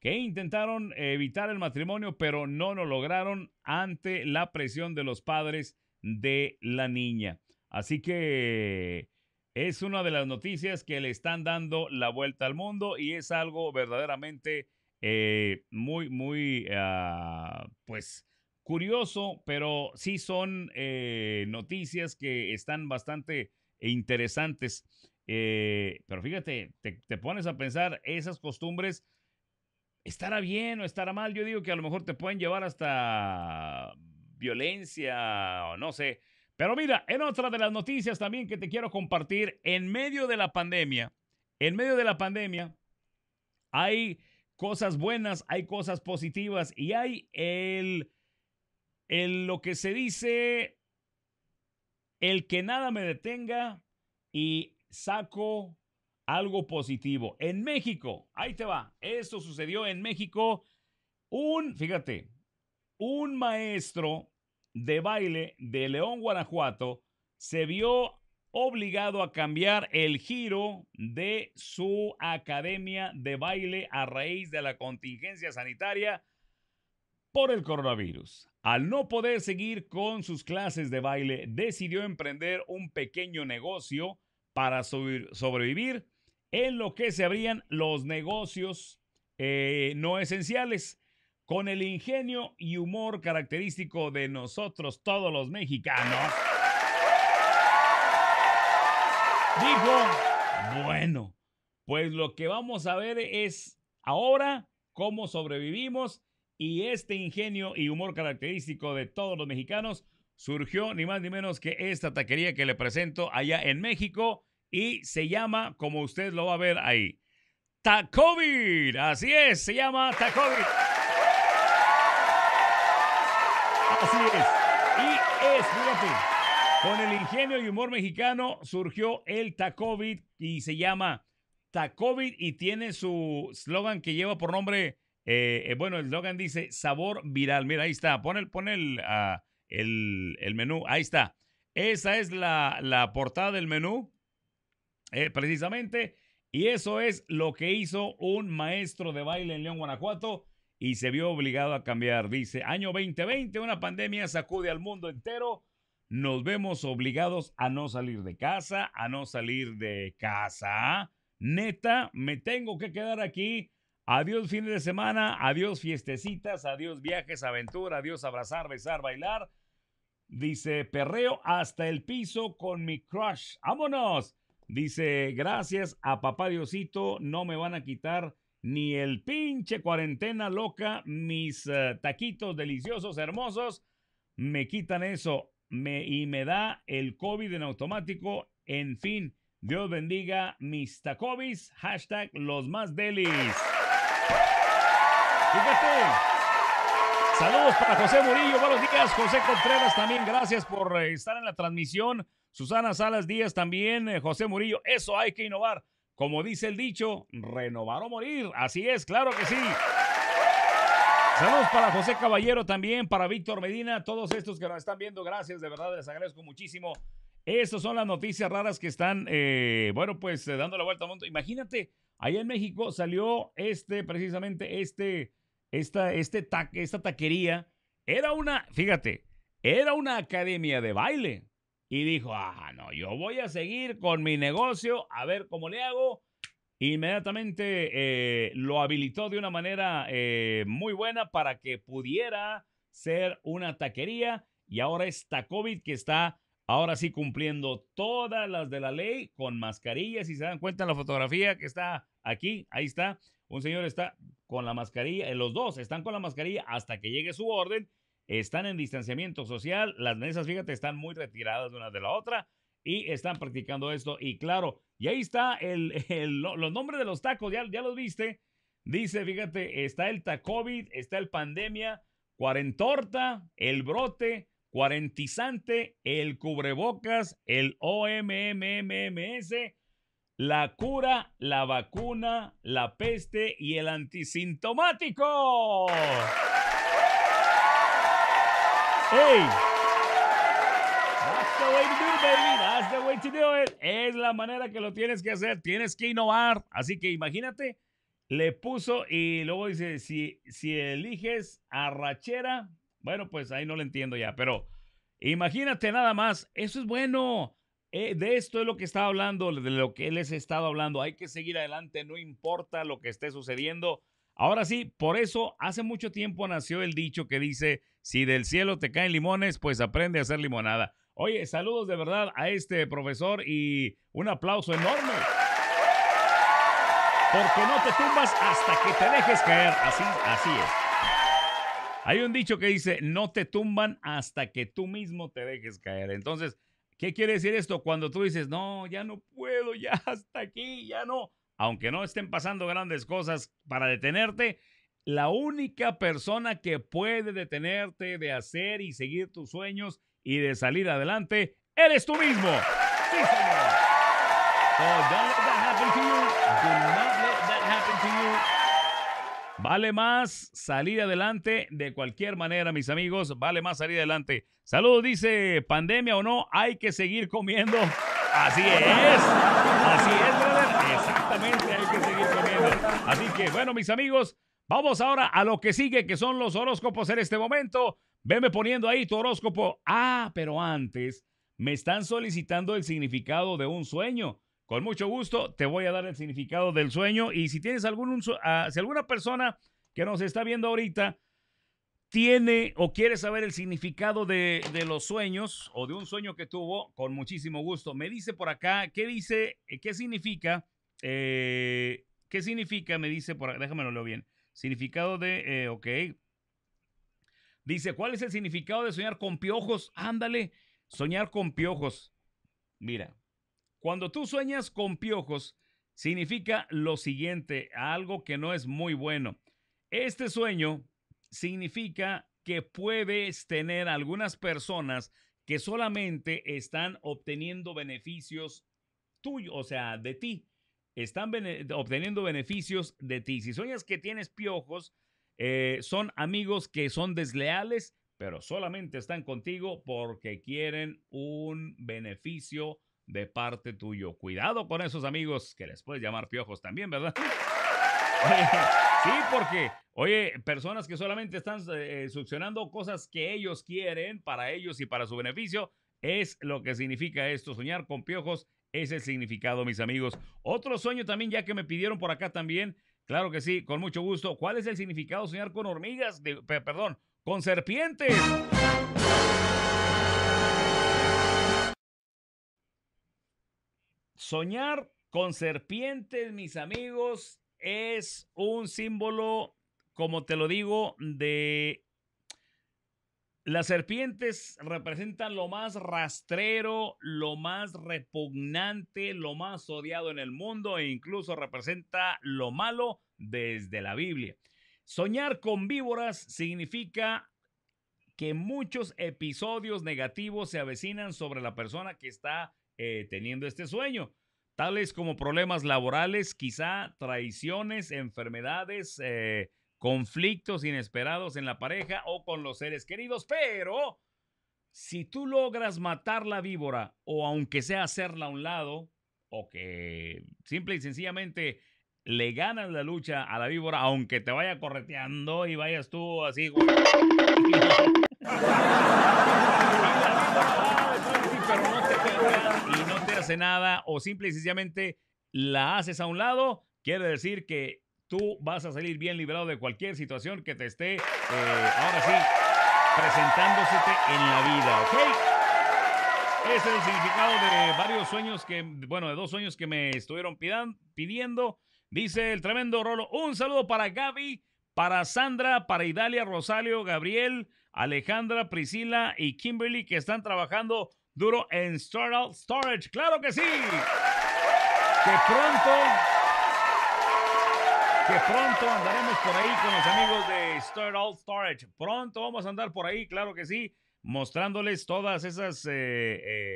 que intentaron evitar el matrimonio, pero no lo lograron ante la presión de los padres de la niña. Así que es una de las noticias que le están dando la vuelta al mundo y es algo verdaderamente eh, muy, muy, ah, pues, curioso, pero sí son eh, noticias que están bastante interesantes. Eh, pero fíjate, te, te, pones a pensar, esas costumbres, ¿estará bien o estará mal? Yo digo que a lo mejor te pueden llevar hasta violencia o no sé, pero mira, en otra de las noticias también que te quiero compartir, en medio de la pandemia, en medio de la pandemia, hay cosas buenas, hay cosas positivas y hay el, el lo que se dice, el que nada me detenga y saco algo positivo. En México, ahí te va, esto sucedió en México, un, fíjate, un maestro de baile de León, Guanajuato, se vio obligado a cambiar el giro de su academia de baile a raíz de la contingencia sanitaria por el coronavirus. Al no poder seguir con sus clases de baile, decidió emprender un pequeño negocio para sobrevivir en lo que se abrían los negocios eh, no esenciales con el ingenio y humor característico de nosotros todos los mexicanos, dijo, bueno, pues lo que vamos a ver es ahora cómo sobrevivimos y este ingenio y humor característico de todos los mexicanos surgió ni más ni menos que esta taquería que le presento allá en México y se llama, como usted lo va a ver ahí, ¡Tacovid! Así es, se llama Tacovid Así es. Y es, fíjate. Con el ingenio y humor mexicano surgió el Tacovid y se llama Tacovid y tiene su slogan que lleva por nombre, eh, eh, bueno, el slogan dice sabor viral. Mira, ahí está. pone el, pon ah, el, el, menú. Ahí está. Esa es la, la portada del menú, eh, precisamente. Y eso es lo que hizo un maestro de baile en León, Guanajuato y se vio obligado a cambiar. Dice, año 2020, una pandemia sacude al mundo entero. Nos vemos obligados a no salir de casa, a no salir de casa. Neta, me tengo que quedar aquí. Adiós fines de semana, adiós fiestecitas, adiós viajes, aventura, adiós abrazar, besar, bailar. Dice, perreo hasta el piso con mi crush. ¡Vámonos! Dice, gracias a papá Diosito, no me van a quitar ni el pinche cuarentena loca, mis eh, taquitos deliciosos, hermosos, me quitan eso y me da el COVID en automático. En fin, Dios bendiga mis tacobis, hashtag los más delis. Saludos para José Murillo, buenos días. José Contreras también, gracias por eh, estar en la transmisión. Susana Salas Díaz también, eh, José Murillo, eso hay que innovar. Como dice el dicho, renovar o morir. Así es, claro que sí. Saludos para José Caballero también, para Víctor Medina, todos estos que nos están viendo, gracias, de verdad les agradezco muchísimo. Estas son las noticias raras que están, eh, bueno, pues eh, dando la vuelta al mundo. Imagínate, ahí en México salió este, precisamente este, esta, este esta taquería. Era una, fíjate, era una academia de baile y dijo, ah, no, yo voy a seguir con mi negocio, a ver cómo le hago. Inmediatamente eh, lo habilitó de una manera eh, muy buena para que pudiera ser una taquería y ahora está COVID, que está ahora sí cumpliendo todas las de la ley con mascarillas. Si se dan cuenta la fotografía que está aquí, ahí está, un señor está con la mascarilla, eh, los dos están con la mascarilla hasta que llegue su orden están en distanciamiento social, las mesas, fíjate, están muy retiradas de una de la otra y están practicando esto. Y claro, y ahí está el, los nombres de los tacos, ya, ya los viste. Dice, fíjate, está el tacovid, está el pandemia, cuarentorta, el brote, cuarentizante, el cubrebocas, el OMMMMS, la cura, la vacuna, la peste y el antisintomático. Es la manera que lo tienes que hacer. Tienes que innovar. Así que imagínate, le puso y luego dice, si, si eliges arrachera, bueno, pues ahí no lo entiendo ya, pero imagínate nada más. Eso es bueno. Eh, de esto es lo que estaba hablando, de lo que les estaba estado hablando. Hay que seguir adelante, no importa lo que esté sucediendo. Ahora sí, por eso hace mucho tiempo nació el dicho que dice, si del cielo te caen limones, pues aprende a hacer limonada. Oye, saludos de verdad a este profesor y un aplauso enorme. Porque no te tumbas hasta que te dejes caer. Así, así es. Hay un dicho que dice, no te tumban hasta que tú mismo te dejes caer. Entonces, ¿qué quiere decir esto? Cuando tú dices, no, ya no puedo, ya hasta aquí, ya no. Aunque no estén pasando grandes cosas para detenerte, la única persona que puede detenerte de hacer y seguir tus sueños y de salir adelante, eres tú mismo. Sí, señor. Oh, don't that happen to you. Do not let that happen to you. Vale más salir adelante de cualquier manera, mis amigos. Vale más salir adelante. Saludos, dice, pandemia o no, hay que seguir comiendo. Así es. Así es, brother. Exactamente, hay que seguir comiendo. Así que, bueno, mis amigos, Vamos ahora a lo que sigue, que son los horóscopos en este momento. Venme poniendo ahí tu horóscopo. Ah, pero antes, me están solicitando el significado de un sueño. Con mucho gusto te voy a dar el significado del sueño y si tienes algún, ah, si alguna persona que nos está viendo ahorita tiene o quiere saber el significado de, los sueños o de un sueño que tuvo, con muchísimo gusto. Me dice por acá, ¿qué dice, qué significa, eh, qué significa, me dice por acá, déjamelo leo bien. Significado de, eh, ok. Dice, ¿cuál es el significado de soñar con piojos? Ándale, soñar con piojos. Mira, cuando tú sueñas con piojos, significa lo siguiente, algo que no es muy bueno. Este sueño significa que puedes tener algunas personas que solamente están obteniendo beneficios tuyos, o sea, de ti están obteniendo beneficios de ti. Si sueñas que tienes piojos, eh, son amigos que son desleales, pero solamente están contigo porque quieren un beneficio de parte tuyo. Cuidado con esos amigos que les puedes llamar piojos también, ¿verdad? sí, porque, oye, personas que solamente están eh, eh, succionando cosas que ellos quieren para ellos y para su beneficio, es lo que significa esto. Soñar con piojos es el significado, mis amigos. Otro sueño también, ya que me pidieron por acá también, claro que sí, con mucho gusto. ¿Cuál es el significado soñar con hormigas? De, perdón, con serpientes. Soñar con serpientes, mis amigos, es un símbolo, como te lo digo, de las serpientes representan lo más rastrero, lo más repugnante, lo más odiado en el mundo e incluso representa lo malo desde la Biblia. Soñar con víboras significa que muchos episodios negativos se avecinan sobre la persona que está eh, teniendo este sueño, tales como problemas laborales, quizá traiciones, enfermedades, eh, conflictos inesperados en la pareja o con los seres queridos, pero si tú logras matar la víbora o aunque sea hacerla a un lado, o que simple y sencillamente le ganas la lucha a la víbora, aunque te vaya correteando y vayas tú así. y no te hace nada, o simple y sencillamente la haces a un lado, quiere decir que tú vas a salir bien liberado de cualquier situación que te esté, eh, ahora sí, presentándosete en la vida, ¿ok? Ese es el significado de varios sueños que, bueno, de dos sueños que me estuvieron pidiendo. Dice el tremendo Rolo, un saludo para Gaby, para Sandra, para Idalia, Rosario, Gabriel, Alejandra, Priscila y Kimberly que están trabajando duro en Startup Storage. ¡Claro que sí! Que pronto pronto andaremos por ahí con los amigos de Start All Storage. Pronto vamos a andar por ahí, claro que sí, mostrándoles todas esas, eh,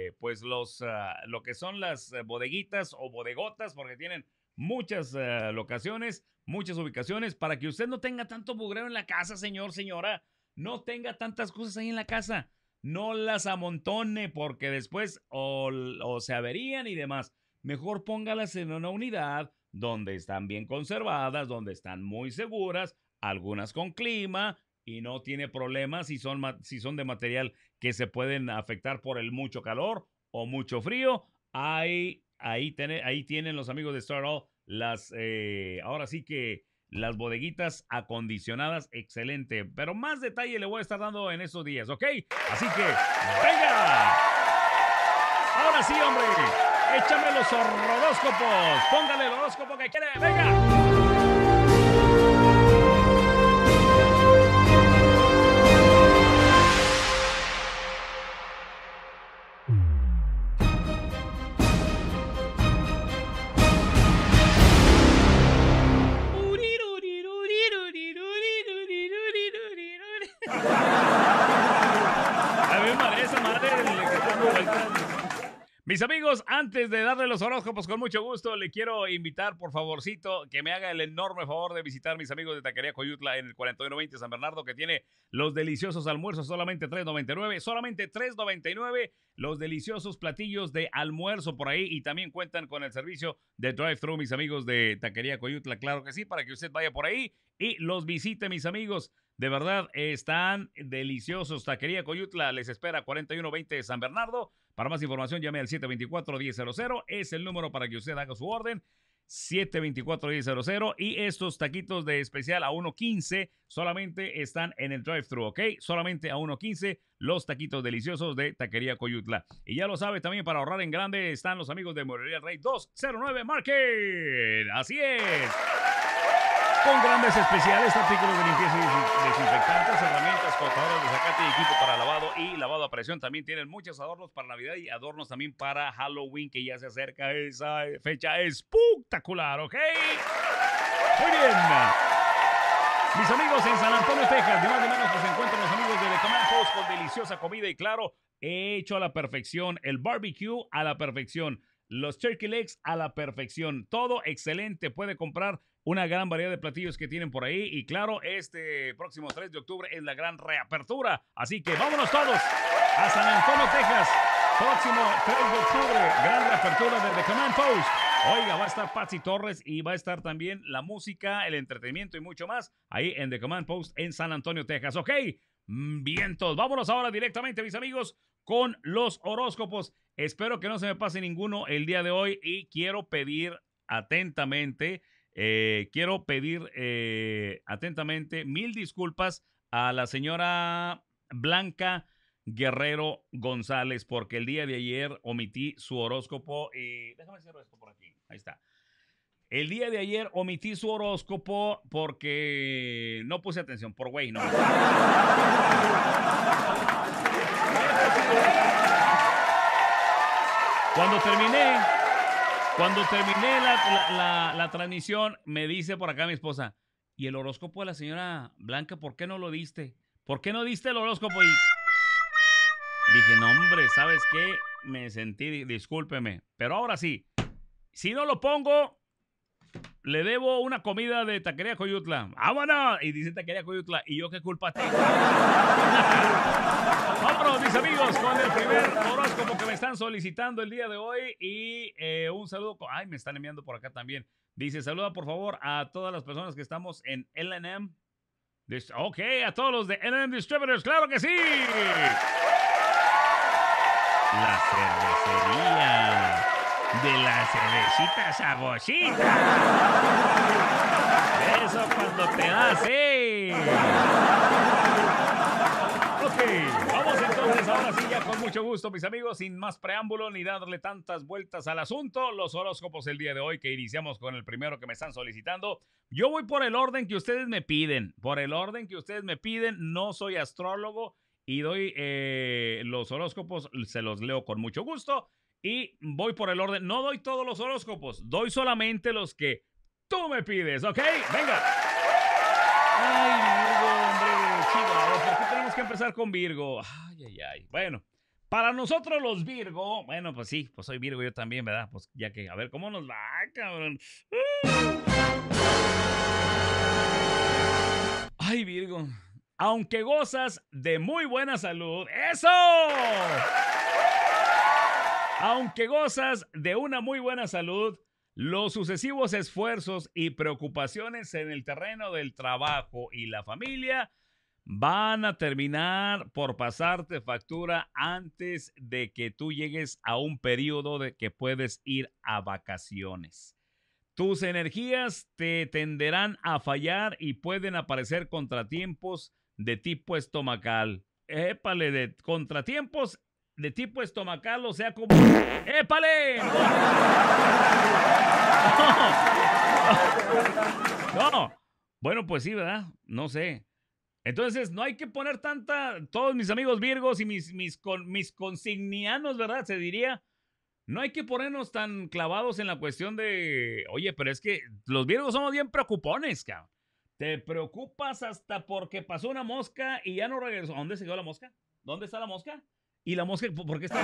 eh, pues los, ah, lo que son las eh, bodeguitas o bodegotas, porque tienen muchas locaciones, muchas ubicaciones, para que usted no tenga tanto bugreo en la casa, señor, señora. No tenga tantas cosas ahí en la casa. No las amontone porque después o, o se averían y demás. Mejor póngalas en una unidad donde están bien conservadas, donde están muy seguras, algunas con clima y no tiene problemas si son, si son de material que se pueden afectar por el mucho calor o mucho frío. Ahí, ahí, ahí tienen los amigos de Star All las, eh, ahora sí que las bodeguitas acondicionadas, excelente. Pero más detalle le voy a estar dando en esos días, ¿ok? Así que, venga. Ahora sí, hombre. Échame los horóscopos. Póngale el horóscopo que quiere. Venga. antes de darle los horóscopos, con mucho gusto, le quiero invitar, por favorcito, que me haga el enorme favor de visitar mis amigos de Taquería Coyutla en el 4120 San Bernardo, que tiene los deliciosos almuerzos, solamente 3.99, solamente 3.99, los deliciosos platillos de almuerzo por ahí y también cuentan con el servicio de drive-thru, mis amigos de Taquería Coyutla, claro que sí, para que usted vaya por ahí y los visite, mis amigos. De verdad, están deliciosos. Taquería Coyutla les espera 4120 San Bernardo. Para más información, llame al 724-1000. Es el número para que usted haga su orden. 724-1000. Y estos taquitos de especial a 1.15 solamente están en el drive-thru, ¿ok? Solamente a 1.15 los taquitos deliciosos de Taquería Coyutla. Y ya lo sabe, también para ahorrar en grande están los amigos de Morería Rey 209 Market. Así es con grandes especiales, artículos de limpieza y desinfectantes, herramientas, cortadoras de zacate y equipo para lavado y lavado a presión. También tienen muchos adornos para Navidad y adornos también para Halloween, que ya se acerca esa fecha espectacular, ¿ok? Muy bien. Mis amigos en San Antonio, Texas, de más de menos que pues encuentran los amigos de The Post con deliciosa comida y claro, he hecho a la perfección, el barbecue a la perfección, los turkey legs a la perfección, todo excelente, puede comprar una gran variedad de platillos que tienen por ahí. Y claro, este próximo 3 de octubre es la gran reapertura. Así que vámonos todos a San Antonio, Texas. Próximo 3 de octubre, gran reapertura The Command Post. Oiga, va a estar Patsy Torres y va a estar también la música, el entretenimiento y mucho más ahí en The Command Post en San Antonio, Texas. Ok, vientos. Mm, vámonos ahora directamente, mis amigos, con los horóscopos. Espero que no se me pase ninguno el día de hoy y quiero pedir atentamente eh, quiero pedir eh, atentamente mil disculpas a la señora Blanca Guerrero González porque el día de ayer omití su horóscopo y déjame cerrar esto por aquí. Ahí está. El día de ayer omití su horóscopo porque no puse atención, por güey, no. Cuando terminé, cuando terminé la, transmisión, me dice por acá mi esposa, ¿y el horóscopo de la señora Blanca, por qué no lo diste? ¿Por qué no diste el horóscopo? Y dije, no hombre, ¿sabes qué? Me sentí, discúlpeme, pero ahora sí, si no lo pongo, le debo una comida de Taquería Coyutla. Ah, bueno. Y dice Taquería Coyutla, ¿y yo qué culpa tengo? Vámonos, mis amigos, con el primer como que me están solicitando el día de hoy. Y eh, un saludo. Ay, me están enviando por acá también. Dice, saluda por favor a todas las personas que estamos en LNM Ok, a todos los de LNM Distributors, claro que sí. La cervecería de la cervecita sabosita. Eso cuando te da ¡eh! Ok, vamos entonces ahora sí ya con mucho gusto, mis amigos, sin más preámbulo ni darle tantas vueltas al asunto, los horóscopos el día de hoy que iniciamos con el primero que me están solicitando. Yo voy por el orden que ustedes me piden, por el orden que ustedes me piden, no soy astrólogo y doy eh, los horóscopos, se los leo con mucho gusto y voy por el orden. No doy todos los horóscopos, doy solamente los que tú me pides, ¿ok? Venga. Ay, Virgo, hombre, chido. ¿Por qué tenemos que empezar con Virgo? Ay, ay, ay. Bueno, para nosotros los Virgo, bueno, pues sí, pues soy Virgo yo también, ¿verdad? Pues ya que, a ver, ¿cómo nos va, cabrón? Ay, Virgo. Aunque gozas de muy buena salud, ¡eso! Aunque gozas de una muy buena salud, los sucesivos esfuerzos y preocupaciones en el terreno del trabajo y la familia van a terminar por pasarte factura antes de que tú llegues a un periodo de que puedes ir a vacaciones. Tus energías te tenderán a fallar y pueden aparecer contratiempos de tipo estomacal. Épale, de contratiempos de tipo estomacal, o sea, como... ¡Épale! No. no. Bueno, pues sí, ¿verdad? No sé. Entonces, no hay que poner tanta... Todos mis amigos virgos y mis, mis, con, mis consignianos, ¿verdad? Se diría. No hay que ponernos tan clavados en la cuestión de... Oye, pero es que los virgos somos bien preocupones, cabrón. Te preocupas hasta porque pasó una mosca y ya no regresó. dónde se quedó la mosca? ¿Dónde está la mosca? ¿Y la mosca? ¿Por qué está?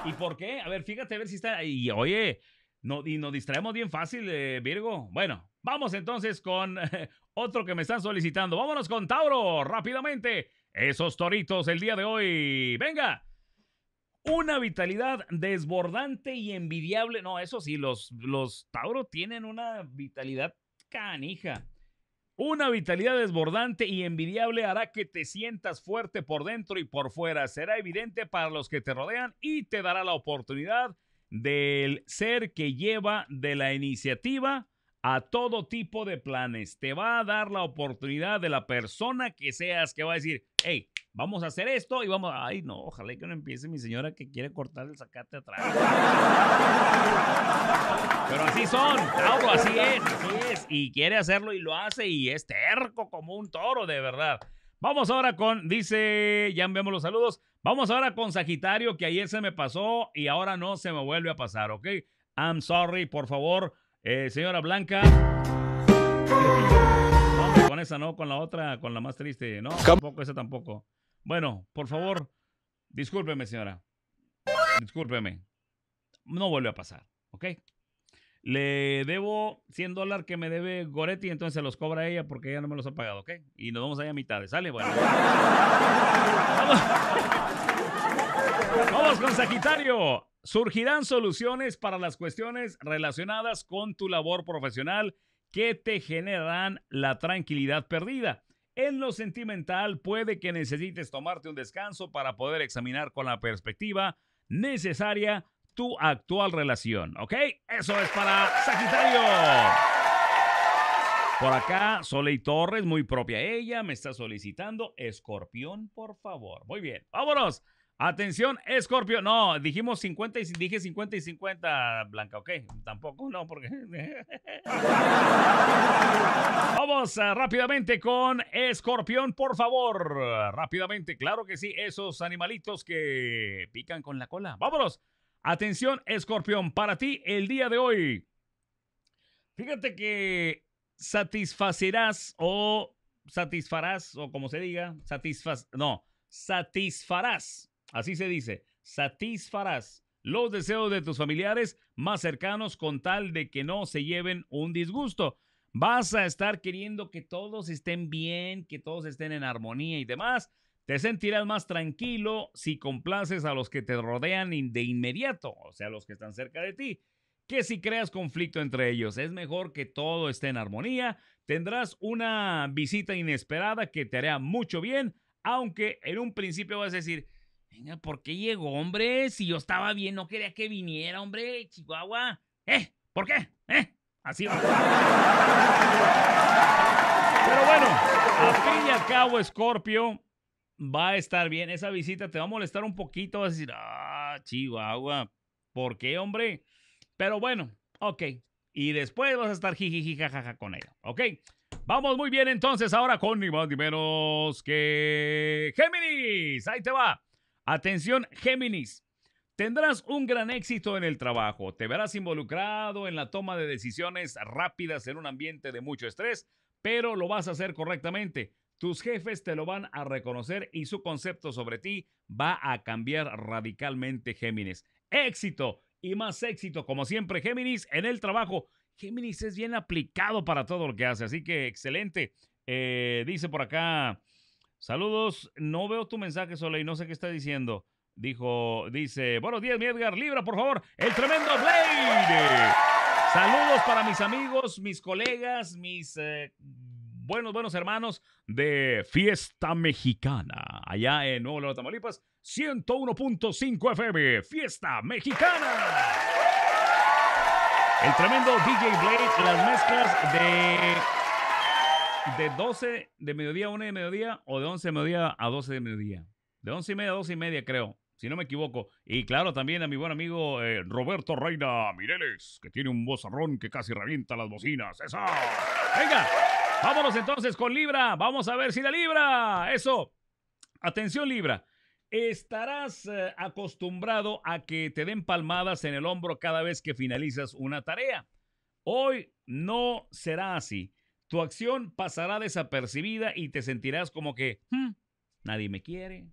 ¿Y por qué? A ver, fíjate a ver si está. Y oye, no, y nos distraemos bien fácil, eh, Virgo. Bueno, vamos entonces con otro que me están solicitando. Vámonos con Tauro, rápidamente. Esos toritos el día de hoy. Venga. Una vitalidad desbordante y envidiable. No, eso sí, los, los Tauro tienen una vitalidad canija. Una vitalidad desbordante y envidiable hará que te sientas fuerte por dentro y por fuera. Será evidente para los que te rodean y te dará la oportunidad del ser que lleva de la iniciativa a todo tipo de planes. Te va a dar la oportunidad de la persona que seas que va a decir, hey, vamos a hacer esto y vamos, a... ay no, ojalá que no empiece mi señora que quiere cortar el sacate atrás. Pero así son, así es, así es. Y quiere hacerlo y lo hace y es terco como un toro, de verdad. Vamos ahora con, dice, ya vemos los saludos. Vamos ahora con Sagitario, que ayer se me pasó y ahora no se me vuelve a pasar, ¿ok? I'm sorry, por favor, eh, señora Blanca. con esa no, con la otra, con la más triste. No, tampoco, esa tampoco. Bueno, por favor, discúlpeme, señora. Discúlpeme. No vuelve a pasar, ¿ok? Le debo 100 dólares que me debe Goretti, entonces se los cobra ella porque ella no me los ha pagado, ¿ok? Y nos vamos allá a mitades, ¿sale? Bueno. vamos con Sagitario. Surgirán soluciones para las cuestiones relacionadas con tu labor profesional que te generarán la tranquilidad perdida. En lo sentimental puede que necesites tomarte un descanso para poder examinar con la perspectiva necesaria tu actual relación, ¿ok? Eso es para Sagitario. Por acá, Soleil Torres, muy propia ella, me está solicitando. Escorpión, por favor. Muy bien, vámonos Atención, Scorpio. No, dijimos 50 y dije 50 y 50, Blanca, ok. Tampoco, no, porque. Vamos ah, rápidamente con Escorpión, por favor. Rápidamente, claro que sí, esos animalitos que pican con la cola. Vámonos. Atención, Escorpión, para ti el día de hoy. Fíjate que satisfacerás o satisfarás, o como se diga, satisfaz. No, satisfarás Así se dice, satisfarás los deseos de tus familiares más cercanos con tal de que no se lleven un disgusto. Vas a estar queriendo que todos estén bien, que todos estén en armonía y demás. Te sentirás más tranquilo si complaces a los que te rodean de inmediato, o sea, los que están cerca de ti, que si creas conflicto entre ellos. Es mejor que todo esté en armonía. Tendrás una visita inesperada que te hará mucho bien, aunque en un principio vas a decir, Venga, ¿por qué llegó, hombre? Si yo estaba bien, no quería que viniera, hombre, Chihuahua. ¿Eh? ¿Por qué? ¿Eh? Así va. Pero bueno, a fin y al cabo, Scorpio va a estar bien. Esa visita te va a molestar un poquito. Vas a decir, ah, Chihuahua, ¿por qué, hombre? Pero bueno, ok. Y después vas a estar jiji, con ella, ok. Vamos muy bien entonces ahora con ni más ni menos que Géminis. Ahí te va. Atención, Géminis. Tendrás un gran éxito en el trabajo. Te verás involucrado en la toma de decisiones rápidas en un ambiente de mucho estrés, pero lo vas a hacer correctamente. Tus jefes te lo van a reconocer y su concepto sobre ti va a cambiar radicalmente, Géminis. Éxito y más éxito, como siempre, Géminis, en el trabajo. Géminis es bien aplicado para todo lo que hace, así que excelente. Eh, dice por acá Saludos, no veo tu mensaje, Soleil, no sé qué está diciendo. Dijo, dice, buenos días, mi Edgar, libra, por favor, el tremendo Blade. Saludos para mis amigos, mis colegas, mis eh, buenos, buenos hermanos de Fiesta Mexicana, allá en Nuevo León, Tamaulipas, 101.5 FM, Fiesta Mexicana. El tremendo DJ Blade, las mezclas de de 12 de mediodía a 1 de mediodía o de 11 de mediodía a 12 de mediodía. De 11 y media a 12 y media, creo, si no me equivoco. Y claro, también a mi buen amigo eh, Roberto Reina Mireles, que tiene un bozarrón que casi revienta las bocinas. ¡Eso! ¡Venga! Vámonos entonces con Libra. Vamos a ver si la Libra. Eso. Atención, Libra. Estarás eh, acostumbrado a que te den palmadas en el hombro cada vez que finalizas una tarea. Hoy no será así. Tu acción pasará desapercibida y te sentirás como que hmm, nadie me quiere,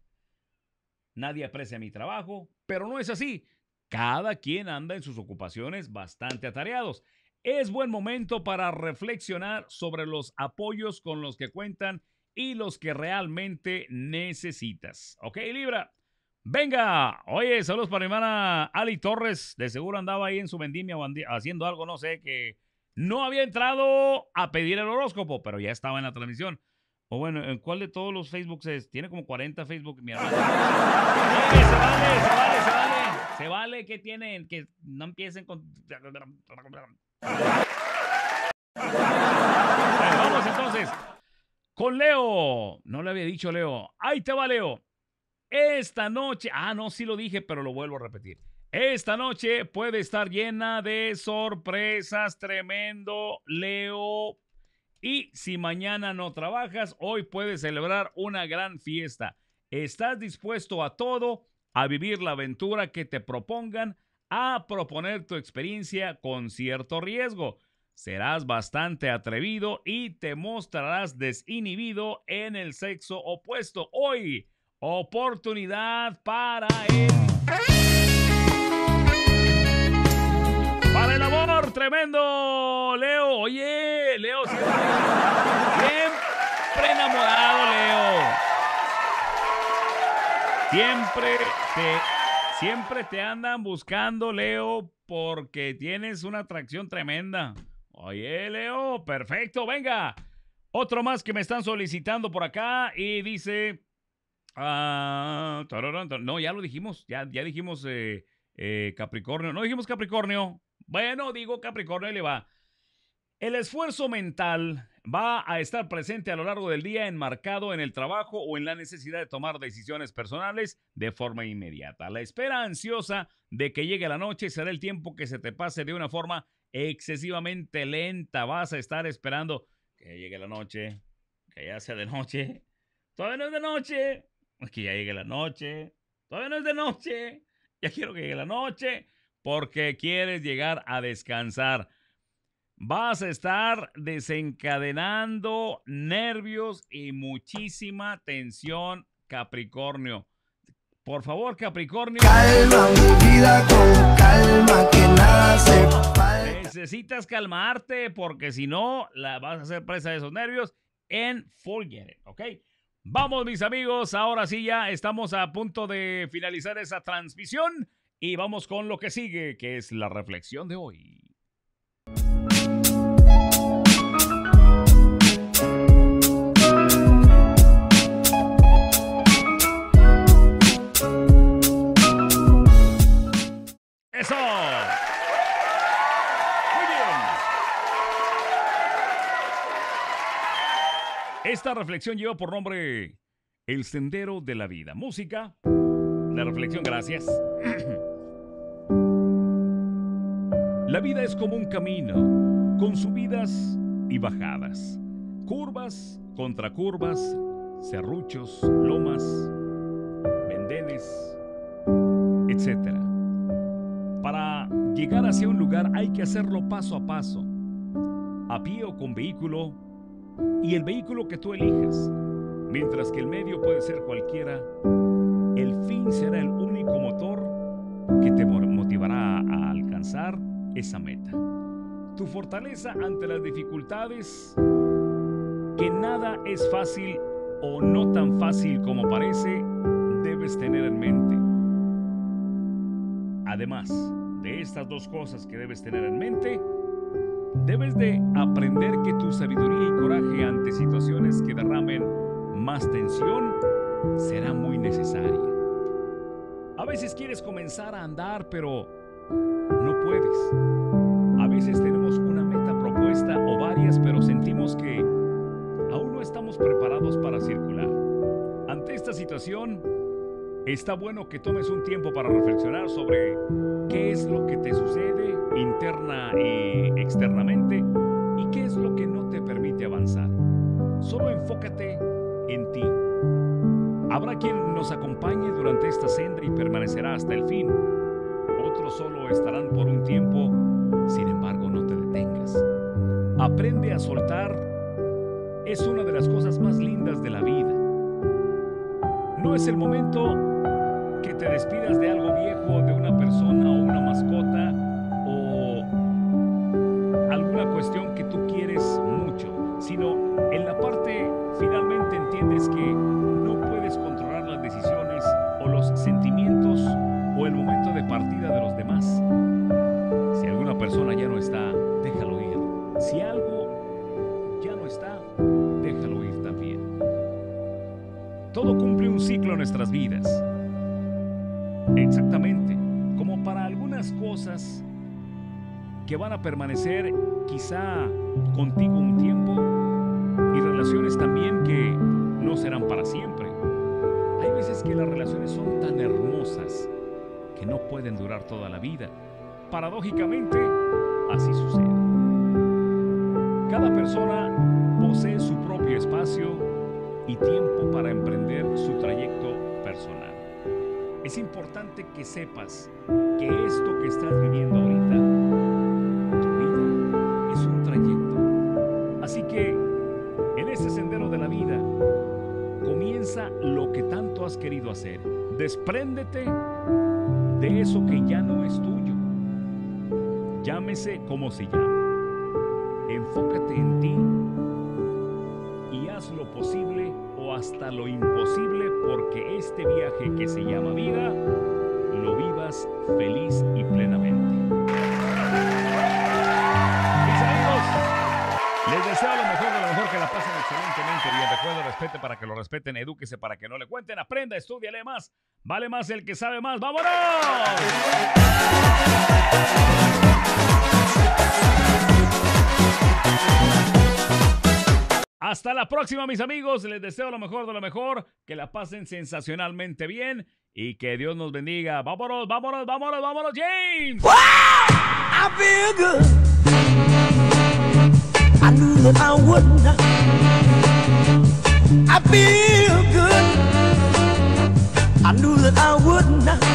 nadie aprecia mi trabajo, pero no es así. Cada quien anda en sus ocupaciones bastante atareados. Es buen momento para reflexionar sobre los apoyos con los que cuentan y los que realmente necesitas. ¿Ok, Libra? Venga, oye, saludos para mi hermana Ali Torres. De seguro andaba ahí en su vendimia haciendo algo, no sé, que no había entrado a pedir el horóscopo, pero ya estaba en la transmisión. O bueno, ¿en cuál de todos los Facebooks es? Tiene como 40 Facebook, mi eh, se vale, se vale, se vale, se vale. que tienen, que no empiecen con... vamos entonces con Leo. No le había dicho Leo. Ahí te va Leo. Esta noche, ah, no, sí lo dije, pero lo vuelvo a repetir. Esta noche puede estar llena de sorpresas, tremendo, Leo. Y si mañana no trabajas, hoy puedes celebrar una gran fiesta. ¿Estás dispuesto a todo, a vivir la aventura que te propongan, a proponer tu experiencia con cierto riesgo? Serás bastante atrevido y te mostrarás desinhibido en el sexo opuesto. Hoy, oportunidad para el... tremendo, Leo. Oye, Leo. Siempre enamorado, Leo. Siempre te, siempre te andan buscando, Leo, porque tienes una atracción tremenda. Oye, Leo, perfecto, venga. Otro más que me están solicitando por acá y dice... Ah, no, ya lo dijimos, ya, ya dijimos eh, eh, Capricornio. No dijimos Capricornio. Bueno, digo Capricornio, y le va. El esfuerzo mental va a estar presente a lo largo del día enmarcado en el trabajo o en la necesidad de tomar decisiones personales de forma inmediata. La espera ansiosa de que llegue la noche será el tiempo que se te pase de una forma excesivamente lenta. Vas a estar esperando que llegue la noche, que ya sea de noche. Todavía no es de noche, que ya llegue la noche. Todavía no es de noche, ya quiero que llegue la noche porque quieres llegar a descansar. Vas a estar desencadenando nervios y muchísima tensión, Capricornio. Por favor, Capricornio. Calma con calma que nada se Necesitas calmarte porque si no, la vas a hacer presa de esos nervios en Full ¿ok? Vamos, mis amigos, ahora sí ya estamos a punto de finalizar esa transmisión. Y vamos con lo que sigue, que es la reflexión de hoy. Eso. Muy bien. Esta reflexión lleva por nombre El Sendero de la Vida. Música. La reflexión, gracias. La vida es como un camino, con subidas y bajadas, curvas contra curvas, serruchos, lomas, mendenes, etc. Para llegar hacia un lugar hay que hacerlo paso a paso, a pie o con vehículo, y el vehículo que tú elijas. Mientras que el medio puede ser cualquiera, el fin será el único motor que te motivará a alcanzar esa meta. Tu fortaleza ante las dificultades, que nada es fácil o no tan fácil como parece, debes tener en mente. Además de estas dos cosas que debes tener en mente, debes de aprender que tu sabiduría y coraje ante situaciones que derramen más tensión será muy necesaria. A veces quieres comenzar a andar, pero no puedes. A veces tenemos una meta propuesta o varias, pero sentimos que aún no estamos preparados para circular. Ante esta situación, está bueno que tomes un tiempo para reflexionar sobre qué es lo que te sucede interna y externamente y qué es lo que no te permite avanzar. Solo enfócate en ti. Habrá quien nos acompañe durante esta senda y permanecerá hasta el fin estarán por un tiempo, sin embargo no te detengas. Aprende a soltar, es una de las cosas más lindas de la vida. No es el momento que te despidas de algo viejo, de una persona o una mascota nuestras vidas. Exactamente, como para algunas cosas que van a permanecer quizá contigo un tiempo y relaciones también que no serán para siempre. Hay veces que las relaciones son tan hermosas que no pueden durar toda la vida. Paradójicamente, así sucede. Cada persona posee su propio espacio y tiempo para emprender su trayecto es importante que sepas que esto que estás viviendo ahorita, tu vida, es un trayecto. Así que en ese sendero de la vida, comienza lo que tanto has querido hacer. Despréndete de eso que ya no es tuyo. Llámese como se llama Enfócate en ti hasta lo imposible porque este viaje que se llama vida lo vivas feliz y plenamente. les deseo lo mejor de lo mejor, que la pasen excelentemente. Bien, recuerdo, respete para que lo respeten, edúquese para que no le cuenten, aprenda, lea más. Vale más el que sabe más. ¡Vámonos! Hasta la próxima, mis amigos. Les deseo lo mejor de lo mejor. Que la pasen sensacionalmente bien y que Dios nos bendiga. Vámonos, vámonos, vámonos, vámonos, James. I feel good. I knew that I would I feel good. I knew that I would